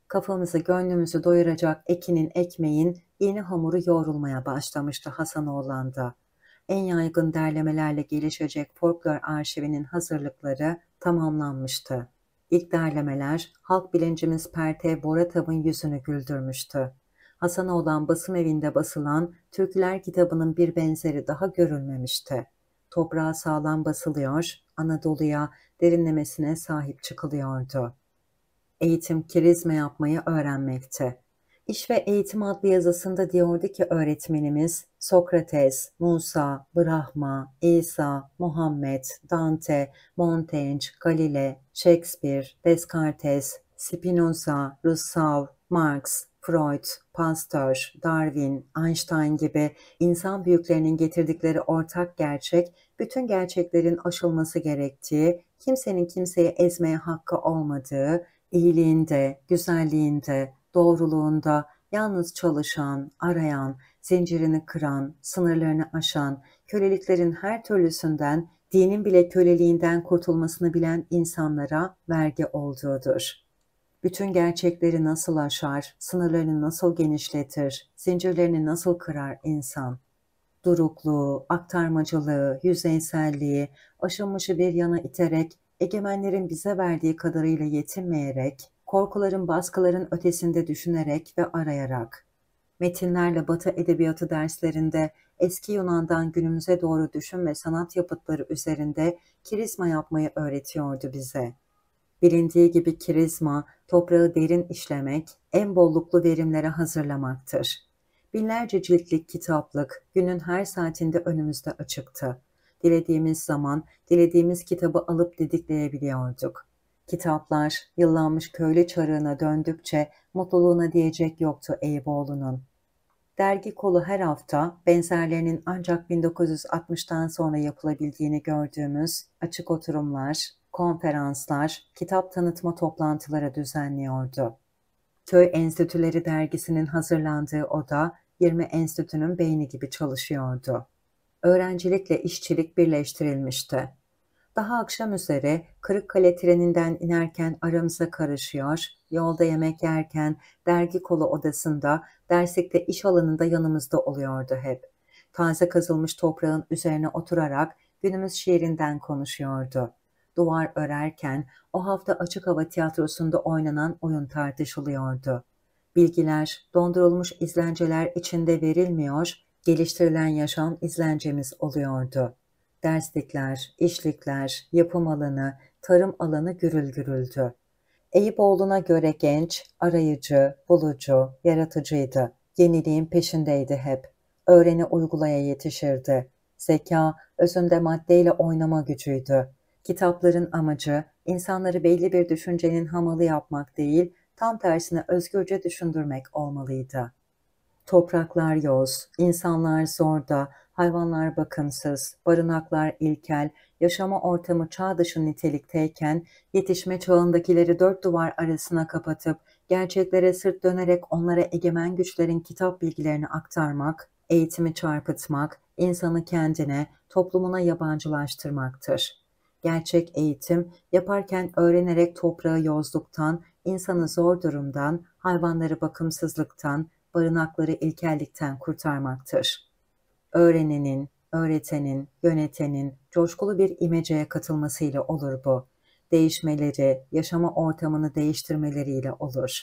Kafamızı gönlümüzü doyuracak ekinin ekmeğin yeni hamuru yoğrulmaya başlamıştı Hasan Oğlan'da en yaygın derlemelerle gelişecek folklor arşivinin hazırlıkları tamamlanmıştı. İlk derlemeler halk bilincimiz Perte Boratav'ın yüzünü güldürmüştü. Hasan'a olan basım evinde basılan Türküler kitabının bir benzeri daha görülmemişti. Toprağa sağlam basılıyor, Anadolu'ya derinlemesine sahip çıkılıyordu. Eğitim kirizme yapmayı öğrenmekte. İş ve Eğitim adlı yazısında diyordu ki öğretmenimiz, Sokrates, Musa, Brahma, İsa, Muhammed, Dante, Montaigne, Galile, Shakespeare, Descartes, Spinoza, Rousseau, Marx, Freud, Pasteur, Darwin, Einstein gibi insan büyüklerinin getirdikleri ortak gerçek, bütün gerçeklerin aşılması gerektiği, kimsenin kimseyi ezmeye hakkı olmadığı, iyiliğinde, güzelliğinde, doğruluğunda yalnız çalışan, arayan, zincirini kıran, sınırlarını aşan, köleliklerin her türlüsünden, dinin bile köleliğinden kurtulmasını bilen insanlara vergi olduğudur. Bütün gerçekleri nasıl aşar, sınırlarını nasıl genişletir, zincirlerini nasıl kırar insan? Durukluğu, aktarmacılığı, yüzeyselliği, aşınmışı bir yana iterek, egemenlerin bize verdiği kadarıyla yetinmeyerek, korkuların baskıların ötesinde düşünerek ve arayarak, metinlerle Batı edebiyatı derslerinde eski Yunan'dan günümüze doğru düşün ve sanat yapıtları üzerinde kirizma yapmayı öğretiyordu bize. Bilindiği gibi kirizma, toprağı derin işlemek, en bolluklu verimlere hazırlamaktır. Binlerce ciltlik kitaplık günün her saatinde önümüzde açıktı. Dilediğimiz zaman dilediğimiz kitabı alıp didikleyebiliyorduk. Kitaplar yıllanmış köylü çarığına döndükçe mutluluğuna diyecek yoktu Eyüboğlu'nun. Dergi kolu her hafta benzerlerinin ancak 1960'tan sonra yapılabildiğini gördüğümüz açık oturumlar, konferanslar, kitap tanıtma toplantıları düzenliyordu. Köy Enstitüleri dergisinin hazırlandığı oda 20 enstitünün beyni gibi çalışıyordu. Öğrencilikle işçilik birleştirilmişti. Daha akşam üzere Kırıkkale treninden inerken aramıza karışıyor, yolda yemek yerken, dergi kolu odasında, derslikte iş alanında yanımızda oluyordu hep. Taze kazılmış toprağın üzerine oturarak günümüz şiirinden konuşuyordu. Duvar örerken o hafta açık hava tiyatrosunda oynanan oyun tartışılıyordu. Bilgiler, dondurulmuş izlenceler içinde verilmiyor, geliştirilen yaşam izlencemiz oluyordu. Derslikler, işlikler, yapım alanı, tarım alanı gürül gürüldü. Eyüboğlu'na göre genç, arayıcı, bulucu, yaratıcıydı. Yeniliğin peşindeydi hep. Öğreni uygulaya yetişirdi. Zeka, özünde maddeyle oynama gücüydü. Kitapların amacı, insanları belli bir düşüncenin hamalı yapmak değil, tam tersine özgürce düşündürmek olmalıydı. Topraklar yoz, insanlar zorda, hayvanlar bakımsız, barınaklar ilkel, yaşama ortamı çağ dışı nitelikteyken yetişme çağındakileri dört duvar arasına kapatıp gerçeklere sırt dönerek onlara egemen güçlerin kitap bilgilerini aktarmak, eğitimi çarpıtmak, insanı kendine, toplumuna yabancılaştırmaktır. Gerçek eğitim, yaparken öğrenerek toprağı yozluktan, insanı zor durumdan, hayvanları bakımsızlıktan, barınakları ilkellikten kurtarmaktır.'' öğrenenin, öğretenin, yönetenin coşkulu bir imeceye katılmasıyla olur bu. Değişmeleri, yaşama ortamını değiştirmeleriyle olur.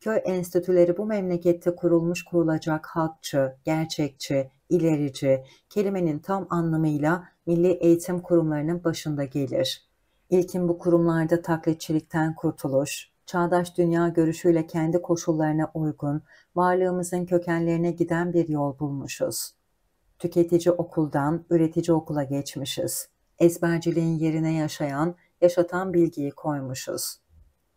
Köy enstitüleri bu memlekette kurulmuş kurulacak halkçı, gerçekçi, ilerici, kelimenin tam anlamıyla milli eğitim kurumlarının başında gelir. İlkin bu kurumlarda taklitçilikten kurtuluş, çağdaş dünya görüşüyle kendi koşullarına uygun, varlığımızın kökenlerine giden bir yol bulmuşuz tüketici okuldan üretici okula geçmişiz. Ezberciliğin yerine yaşayan, yaşatan bilgiyi koymuşuz.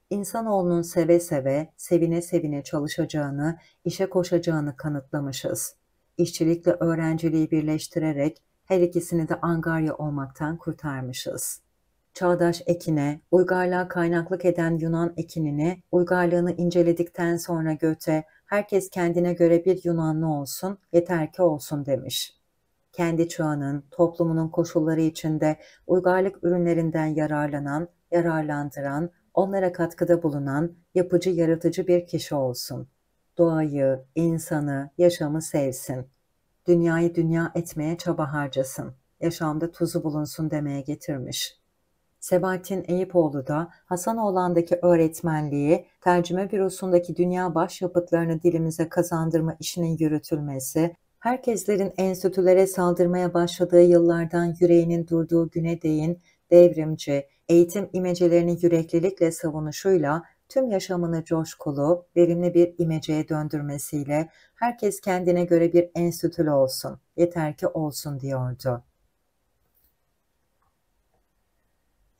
İnsanoğlunun seve seve, sevine sevine çalışacağını, işe koşacağını kanıtlamışız. İşçilikle öğrenciliği birleştirerek her ikisini de angarya olmaktan kurtarmışız. Çağdaş ekine, uygarlığa kaynaklık eden Yunan ekinini, uygarlığını inceledikten sonra Göte, herkes kendine göre bir Yunanlı olsun, yeter ki olsun demiş kendi çağının, toplumunun koşulları içinde uygarlık ürünlerinden yararlanan, yararlandıran, onlara katkıda bulunan yapıcı, yaratıcı bir kişi olsun. Doğayı, insanı, yaşamı sevsin. Dünyayı dünya etmeye çaba harcasın. Yaşamda tuzu bulunsun demeye getirmiş. Sebahattin Eyüpoğlu da Hasanoğlan'daki öğretmenliği, tercüme bürosundaki dünya başyapıtlarını dilimize kazandırma işinin yürütülmesi, Herkeslerin enstitülere saldırmaya başladığı yıllardan yüreğinin durduğu güne değin devrimci, eğitim imecelerini yüreklilikle savunuşuyla tüm yaşamını coşkulu, verimli bir imeceye döndürmesiyle herkes kendine göre bir enstitülü olsun, yeter ki olsun diyordu.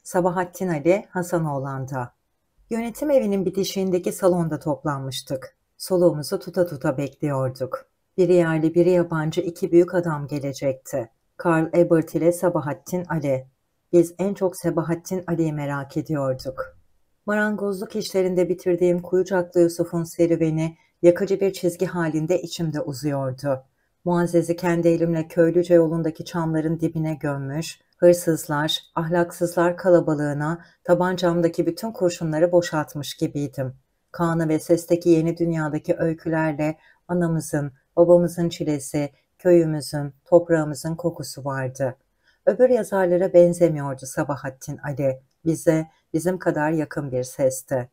Sabahattin Ali Hasanoğlan'da Yönetim evinin bitişiğindeki salonda toplanmıştık. Soluğumuzu tuta tuta bekliyorduk. Biri yerli biri yabancı iki büyük adam gelecekti. Karl Ebert ile Sabahattin Ali. Biz en çok Sabahattin Ali'yi merak ediyorduk. Marangozluk işlerinde bitirdiğim Kuyucaklı Yusuf'un serüveni yakıcı bir çizgi halinde içimde uzuyordu. Muazzez'i kendi elimle köylüce yolundaki çamların dibine gömmüş, hırsızlar, ahlaksızlar kalabalığına tabancamdaki bütün kurşunları boşaltmış gibiydim. Kaan'ı ve sesteki yeni dünyadaki öykülerle anamızın, Babamızın çilesi, köyümüzün, toprağımızın kokusu vardı. Öbür yazarlara benzemiyordu Sabahattin Ali. Bize, bizim kadar yakın bir sesti.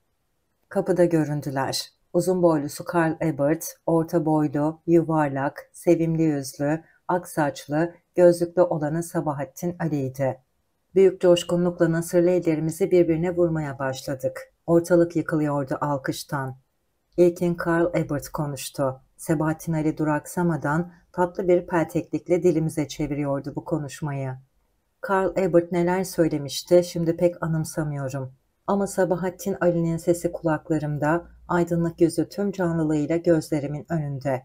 Kapıda göründüler. Uzun boylusu Karl Ebert, orta boylu, yuvarlak, sevimli yüzlü, ak saçlı, gözlüklü olanı Sabahattin Ali'ydi. Büyük coşkunlukla nasırlı ellerimizi birbirine vurmaya başladık. Ortalık yıkılıyordu alkıştan. İlkin Carl Ebert konuştu. Sebahattin Ali duraksamadan tatlı bir pelteklikle dilimize çeviriyordu bu konuşmayı. Carl Ebert neler söylemişti şimdi pek anımsamıyorum. Ama Sabahattin Ali'nin sesi kulaklarımda, aydınlık yüzü tüm canlılığıyla gözlerimin önünde.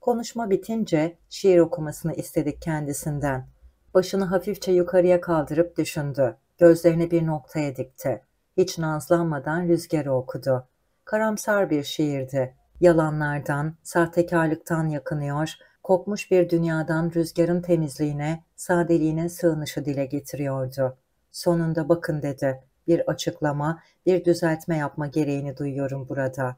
Konuşma bitince şiir okumasını istedik kendisinden. Başını hafifçe yukarıya kaldırıp düşündü. Gözlerini bir noktaya dikti. Hiç nazlanmadan rüzgarı okudu. Karamsar bir şiirdi yalanlardan, sahtekarlıktan yakınıyor, kokmuş bir dünyadan rüzgarın temizliğine, sadeliğine sığınışı dile getiriyordu. Sonunda bakın dedi, bir açıklama, bir düzeltme yapma gereğini duyuyorum burada.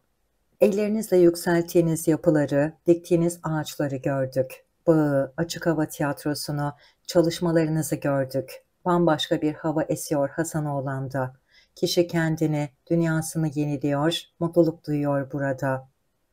Ellerinizle yükselttiğiniz yapıları, diktiğiniz ağaçları gördük. Bağı, açık hava tiyatrosunu, çalışmalarınızı gördük. Bambaşka bir hava esiyor Hasanoğlan'da. Kişi kendini, dünyasını yeniliyor, mutluluk duyuyor burada.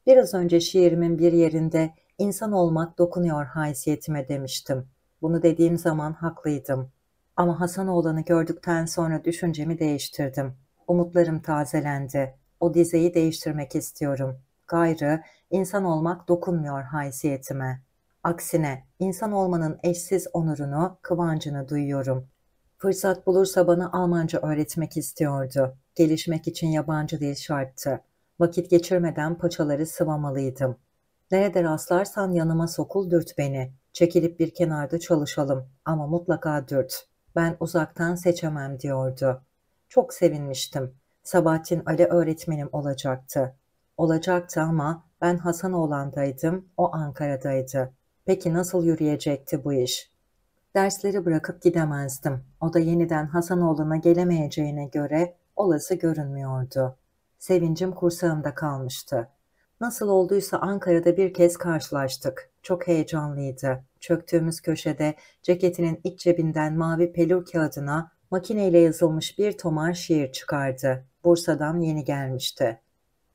Biraz önce şiirimin bir yerinde insan olmak dokunuyor haysiyetime demiştim. Bunu dediğim zaman haklıydım. Ama Hasanoğlan'ı gördükten sonra düşüncemi değiştirdim. Umutlarım tazelendi. O dizeyi değiştirmek istiyorum. Gayrı insan olmak dokunmuyor haysiyetime. Aksine insan olmanın eşsiz onurunu, kıvancını duyuyorum. Fırsat bulursa bana Almanca öğretmek istiyordu. Gelişmek için yabancı dil şarttı. Vakit geçirmeden paçaları sıvamalıydım. Nerede rastlarsan yanıma sokul dürt beni. Çekilip bir kenarda çalışalım ama mutlaka dürt. Ben uzaktan seçemem diyordu. Çok sevinmiştim. Sabahattin Ali öğretmenim olacaktı. Olacaktı ama ben Hasan Olandaydım. o Ankara'daydı. Peki nasıl yürüyecekti bu iş? Dersleri bırakıp gidemezdim. O da yeniden Hasan Hasanoğlu'na gelemeyeceğine göre olası görünmüyordu. Sevincim kursağımda kalmıştı. Nasıl olduysa Ankara'da bir kez karşılaştık. Çok heyecanlıydı. Çöktüğümüz köşede ceketinin iç cebinden mavi pelür kağıdına makineyle yazılmış bir tomar şiir çıkardı. Bursa'dan yeni gelmişti.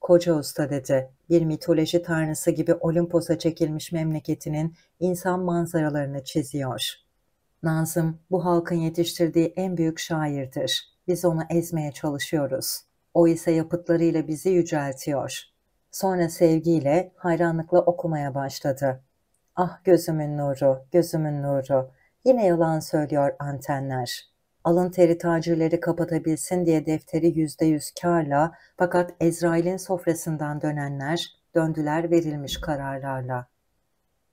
Koca usta dedi, bir mitoloji tanrısı gibi Olimpos'a çekilmiş memleketinin insan manzaralarını çiziyor. Nazım, bu halkın yetiştirdiği en büyük şairdir. Biz onu ezmeye çalışıyoruz.'' O ise yapıtlarıyla bizi yüceltiyor. Sonra sevgiyle, hayranlıkla okumaya başladı. Ah gözümün nuru, gözümün nuru. Yine yalan söylüyor antenler. Alın teri tacirleri kapatabilsin diye defteri yüzde yüz karla fakat Ezrail'in sofrasından dönenler döndüler verilmiş kararlarla.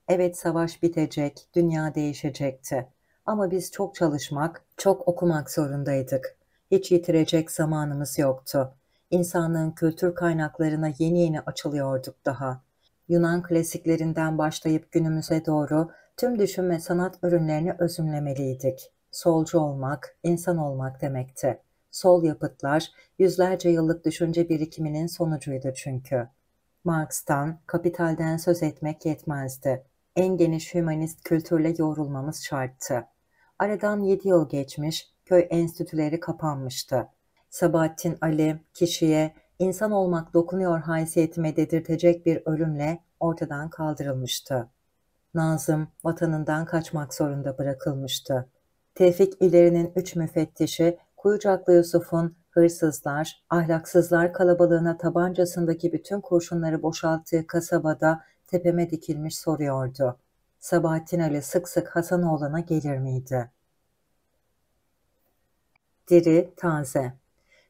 Evet savaş bitecek, dünya değişecekti. Ama biz çok çalışmak, çok okumak zorundaydık hiç yitirecek zamanımız yoktu. İnsanlığın kültür kaynaklarına yeni yeni açılıyorduk daha. Yunan klasiklerinden başlayıp günümüze doğru tüm düşünme sanat ürünlerini özümlemeliydik. Solcu olmak, insan olmak demekti. Sol yapıtlar yüzlerce yıllık düşünce birikiminin sonucuydu çünkü. Marx'tan, kapitalden söz etmek yetmezdi. En geniş hümanist kültürle yoğrulmamız şarttı. Aradan 7 yıl geçmiş, köy enstitüleri kapanmıştı. Sabahattin Ali kişiye insan olmak dokunuyor haysiyetime dedirtecek bir ölümle ortadan kaldırılmıştı. Nazım vatanından kaçmak zorunda bırakılmıştı. Tevfik ilerinin üç müfettişi Kuyucaklı Yusuf'un hırsızlar, ahlaksızlar kalabalığına tabancasındaki bütün kurşunları boşalttığı kasabada tepeme dikilmiş soruyordu. Sabahattin Ali sık sık Hasanoğlu'na gelir miydi?'' diri, taze.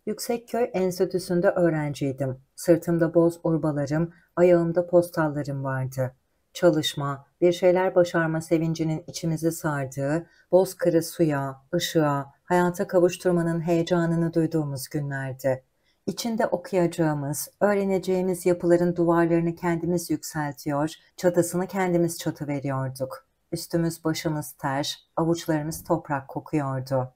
Yüksekköy Enstitüsü'nde öğrenciydim. Sırtımda boz urbalarım, ayağımda postallarım vardı. Çalışma, bir şeyler başarma sevincinin içimizi sardığı, bozkırı suya, ışığa, hayata kavuşturmanın heyecanını duyduğumuz günlerdi. İçinde okuyacağımız, öğreneceğimiz yapıların duvarlarını kendimiz yükseltiyor, çatısını kendimiz çatı veriyorduk. Üstümüz başımız ter, avuçlarımız toprak kokuyordu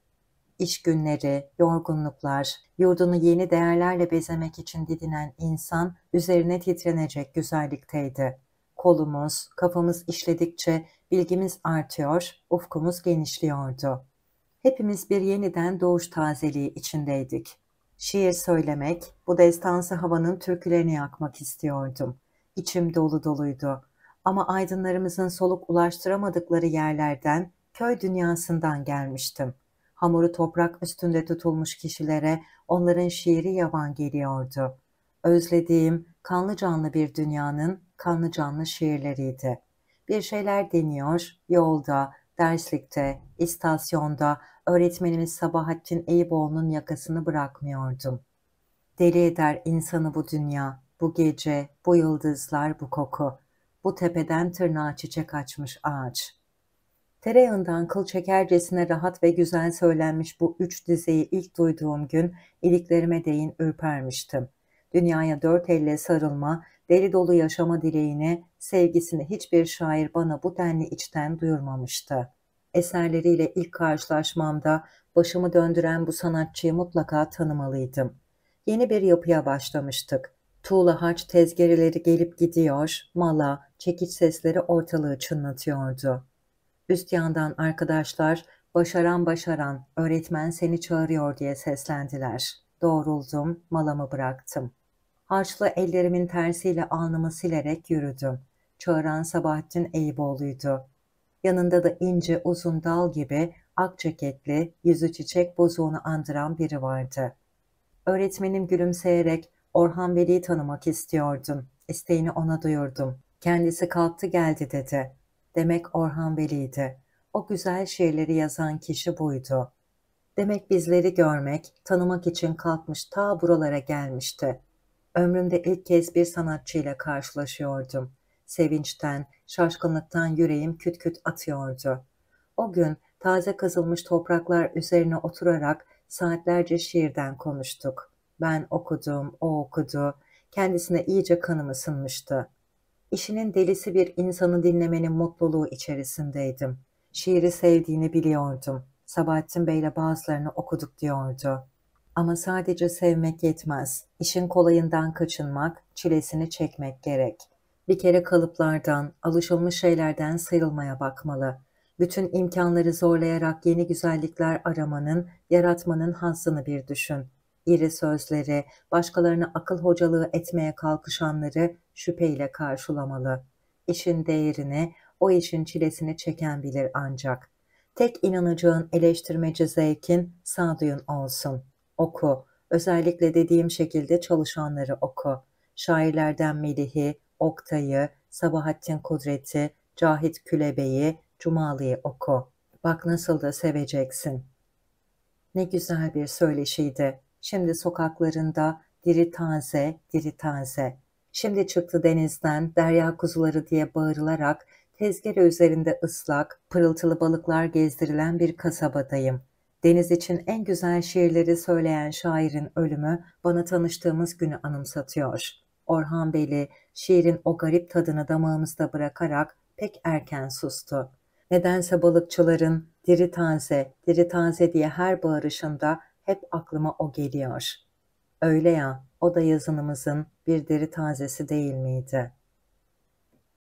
iş günleri, yorgunluklar, yurdunu yeni değerlerle bezemek için didinen insan üzerine titrenecek güzellikteydi. Kolumuz, kafamız işledikçe bilgimiz artıyor, ufkumuz genişliyordu. Hepimiz bir yeniden doğuş tazeliği içindeydik. Şiir söylemek, bu destansı havanın türkülerini yakmak istiyordum. İçim dolu doluydu. Ama aydınlarımızın soluk ulaştıramadıkları yerlerden, köy dünyasından gelmiştim.'' hamuru toprak üstünde tutulmuş kişilere onların şiiri yavan geliyordu. Özlediğim kanlı canlı bir dünyanın kanlı canlı şiirleriydi. Bir şeyler deniyor, yolda, derslikte, istasyonda öğretmenimiz Sabahattin Eyüboğlu'nun yakasını bırakmıyordum. Deli eder insanı bu dünya, bu gece, bu yıldızlar, bu koku. Bu tepeden tırnağa çiçek açmış ağaç. Tereyağından kıl çekercesine rahat ve güzel söylenmiş bu üç dizeyi ilk duyduğum gün iliklerime değin ürpermiştim. Dünyaya dört elle sarılma, deli dolu yaşama dileğini, sevgisini hiçbir şair bana bu denli içten duyurmamıştı. Eserleriyle ilk karşılaşmamda başımı döndüren bu sanatçıyı mutlaka tanımalıydım. Yeni bir yapıya başlamıştık. Tuğla harç tezgereleri gelip gidiyor, mala, çekiç sesleri ortalığı çınlatıyordu.'' Üst yandan arkadaşlar başaran başaran öğretmen seni çağırıyor diye seslendiler. Doğruldum, malamı bıraktım. Harçlı ellerimin tersiyle alnımı silerek yürüdüm. Çağıran Sabahattin Eyüboğlu'ydu. Yanında da ince uzun dal gibi ak ceketli, yüzü çiçek bozuğunu andıran biri vardı. Öğretmenim gülümseyerek Orhan Veli'yi tanımak istiyordum. İsteğini ona duyurdum. Kendisi kalktı geldi dedi. Demek Orhan Veli'ydi. O güzel şiirleri yazan kişi buydu. Demek bizleri görmek, tanımak için kalkmış ta buralara gelmişti. Ömrümde ilk kez bir sanatçıyla karşılaşıyordum. Sevinçten, şaşkınlıktan yüreğim küt küt atıyordu. O gün taze kazılmış topraklar üzerine oturarak saatlerce şiirden konuştuk. Ben okudum, o okudu. Kendisine iyice kanım ısınmıştı. İşinin delisi bir insanı dinlemenin mutluluğu içerisindeydim. Şiiri sevdiğini biliyordum. Sabahattin Bey'le bazılarını okuduk diyordu. Ama sadece sevmek yetmez. İşin kolayından kaçınmak, çilesini çekmek gerek. Bir kere kalıplardan, alışılmış şeylerden sıyrılmaya bakmalı. Bütün imkanları zorlayarak yeni güzellikler aramanın, yaratmanın hazzını bir düşün.'' iri sözleri, başkalarına akıl hocalığı etmeye kalkışanları şüpheyle karşılamalı. İşin değerini, o işin çilesini çeken bilir ancak. Tek inanacağın eleştirmeci zevkin sağduyun olsun. Oku, özellikle dediğim şekilde çalışanları oku. Şairlerden Melih'i, Oktay'ı, Sabahattin Kudret'i, Cahit Külebe'yi, Cumalı'yı oku. Bak nasıl da seveceksin. Ne güzel bir söyleşiydi. Şimdi sokaklarında diri taze, diri taze. Şimdi çıktı denizden derya kuzuları diye bağırılarak tezgere üzerinde ıslak, pırıltılı balıklar gezdirilen bir kasabadayım. Deniz için en güzel şiirleri söyleyen şairin ölümü bana tanıştığımız günü anımsatıyor. Orhan Beyli şiirin o garip tadını damağımızda bırakarak pek erken sustu. Nedense balıkçıların diri taze, diri taze diye her bağırışında hep aklıma o geliyor. Öyle ya, o da yazınımızın bir deri tazesi değil miydi?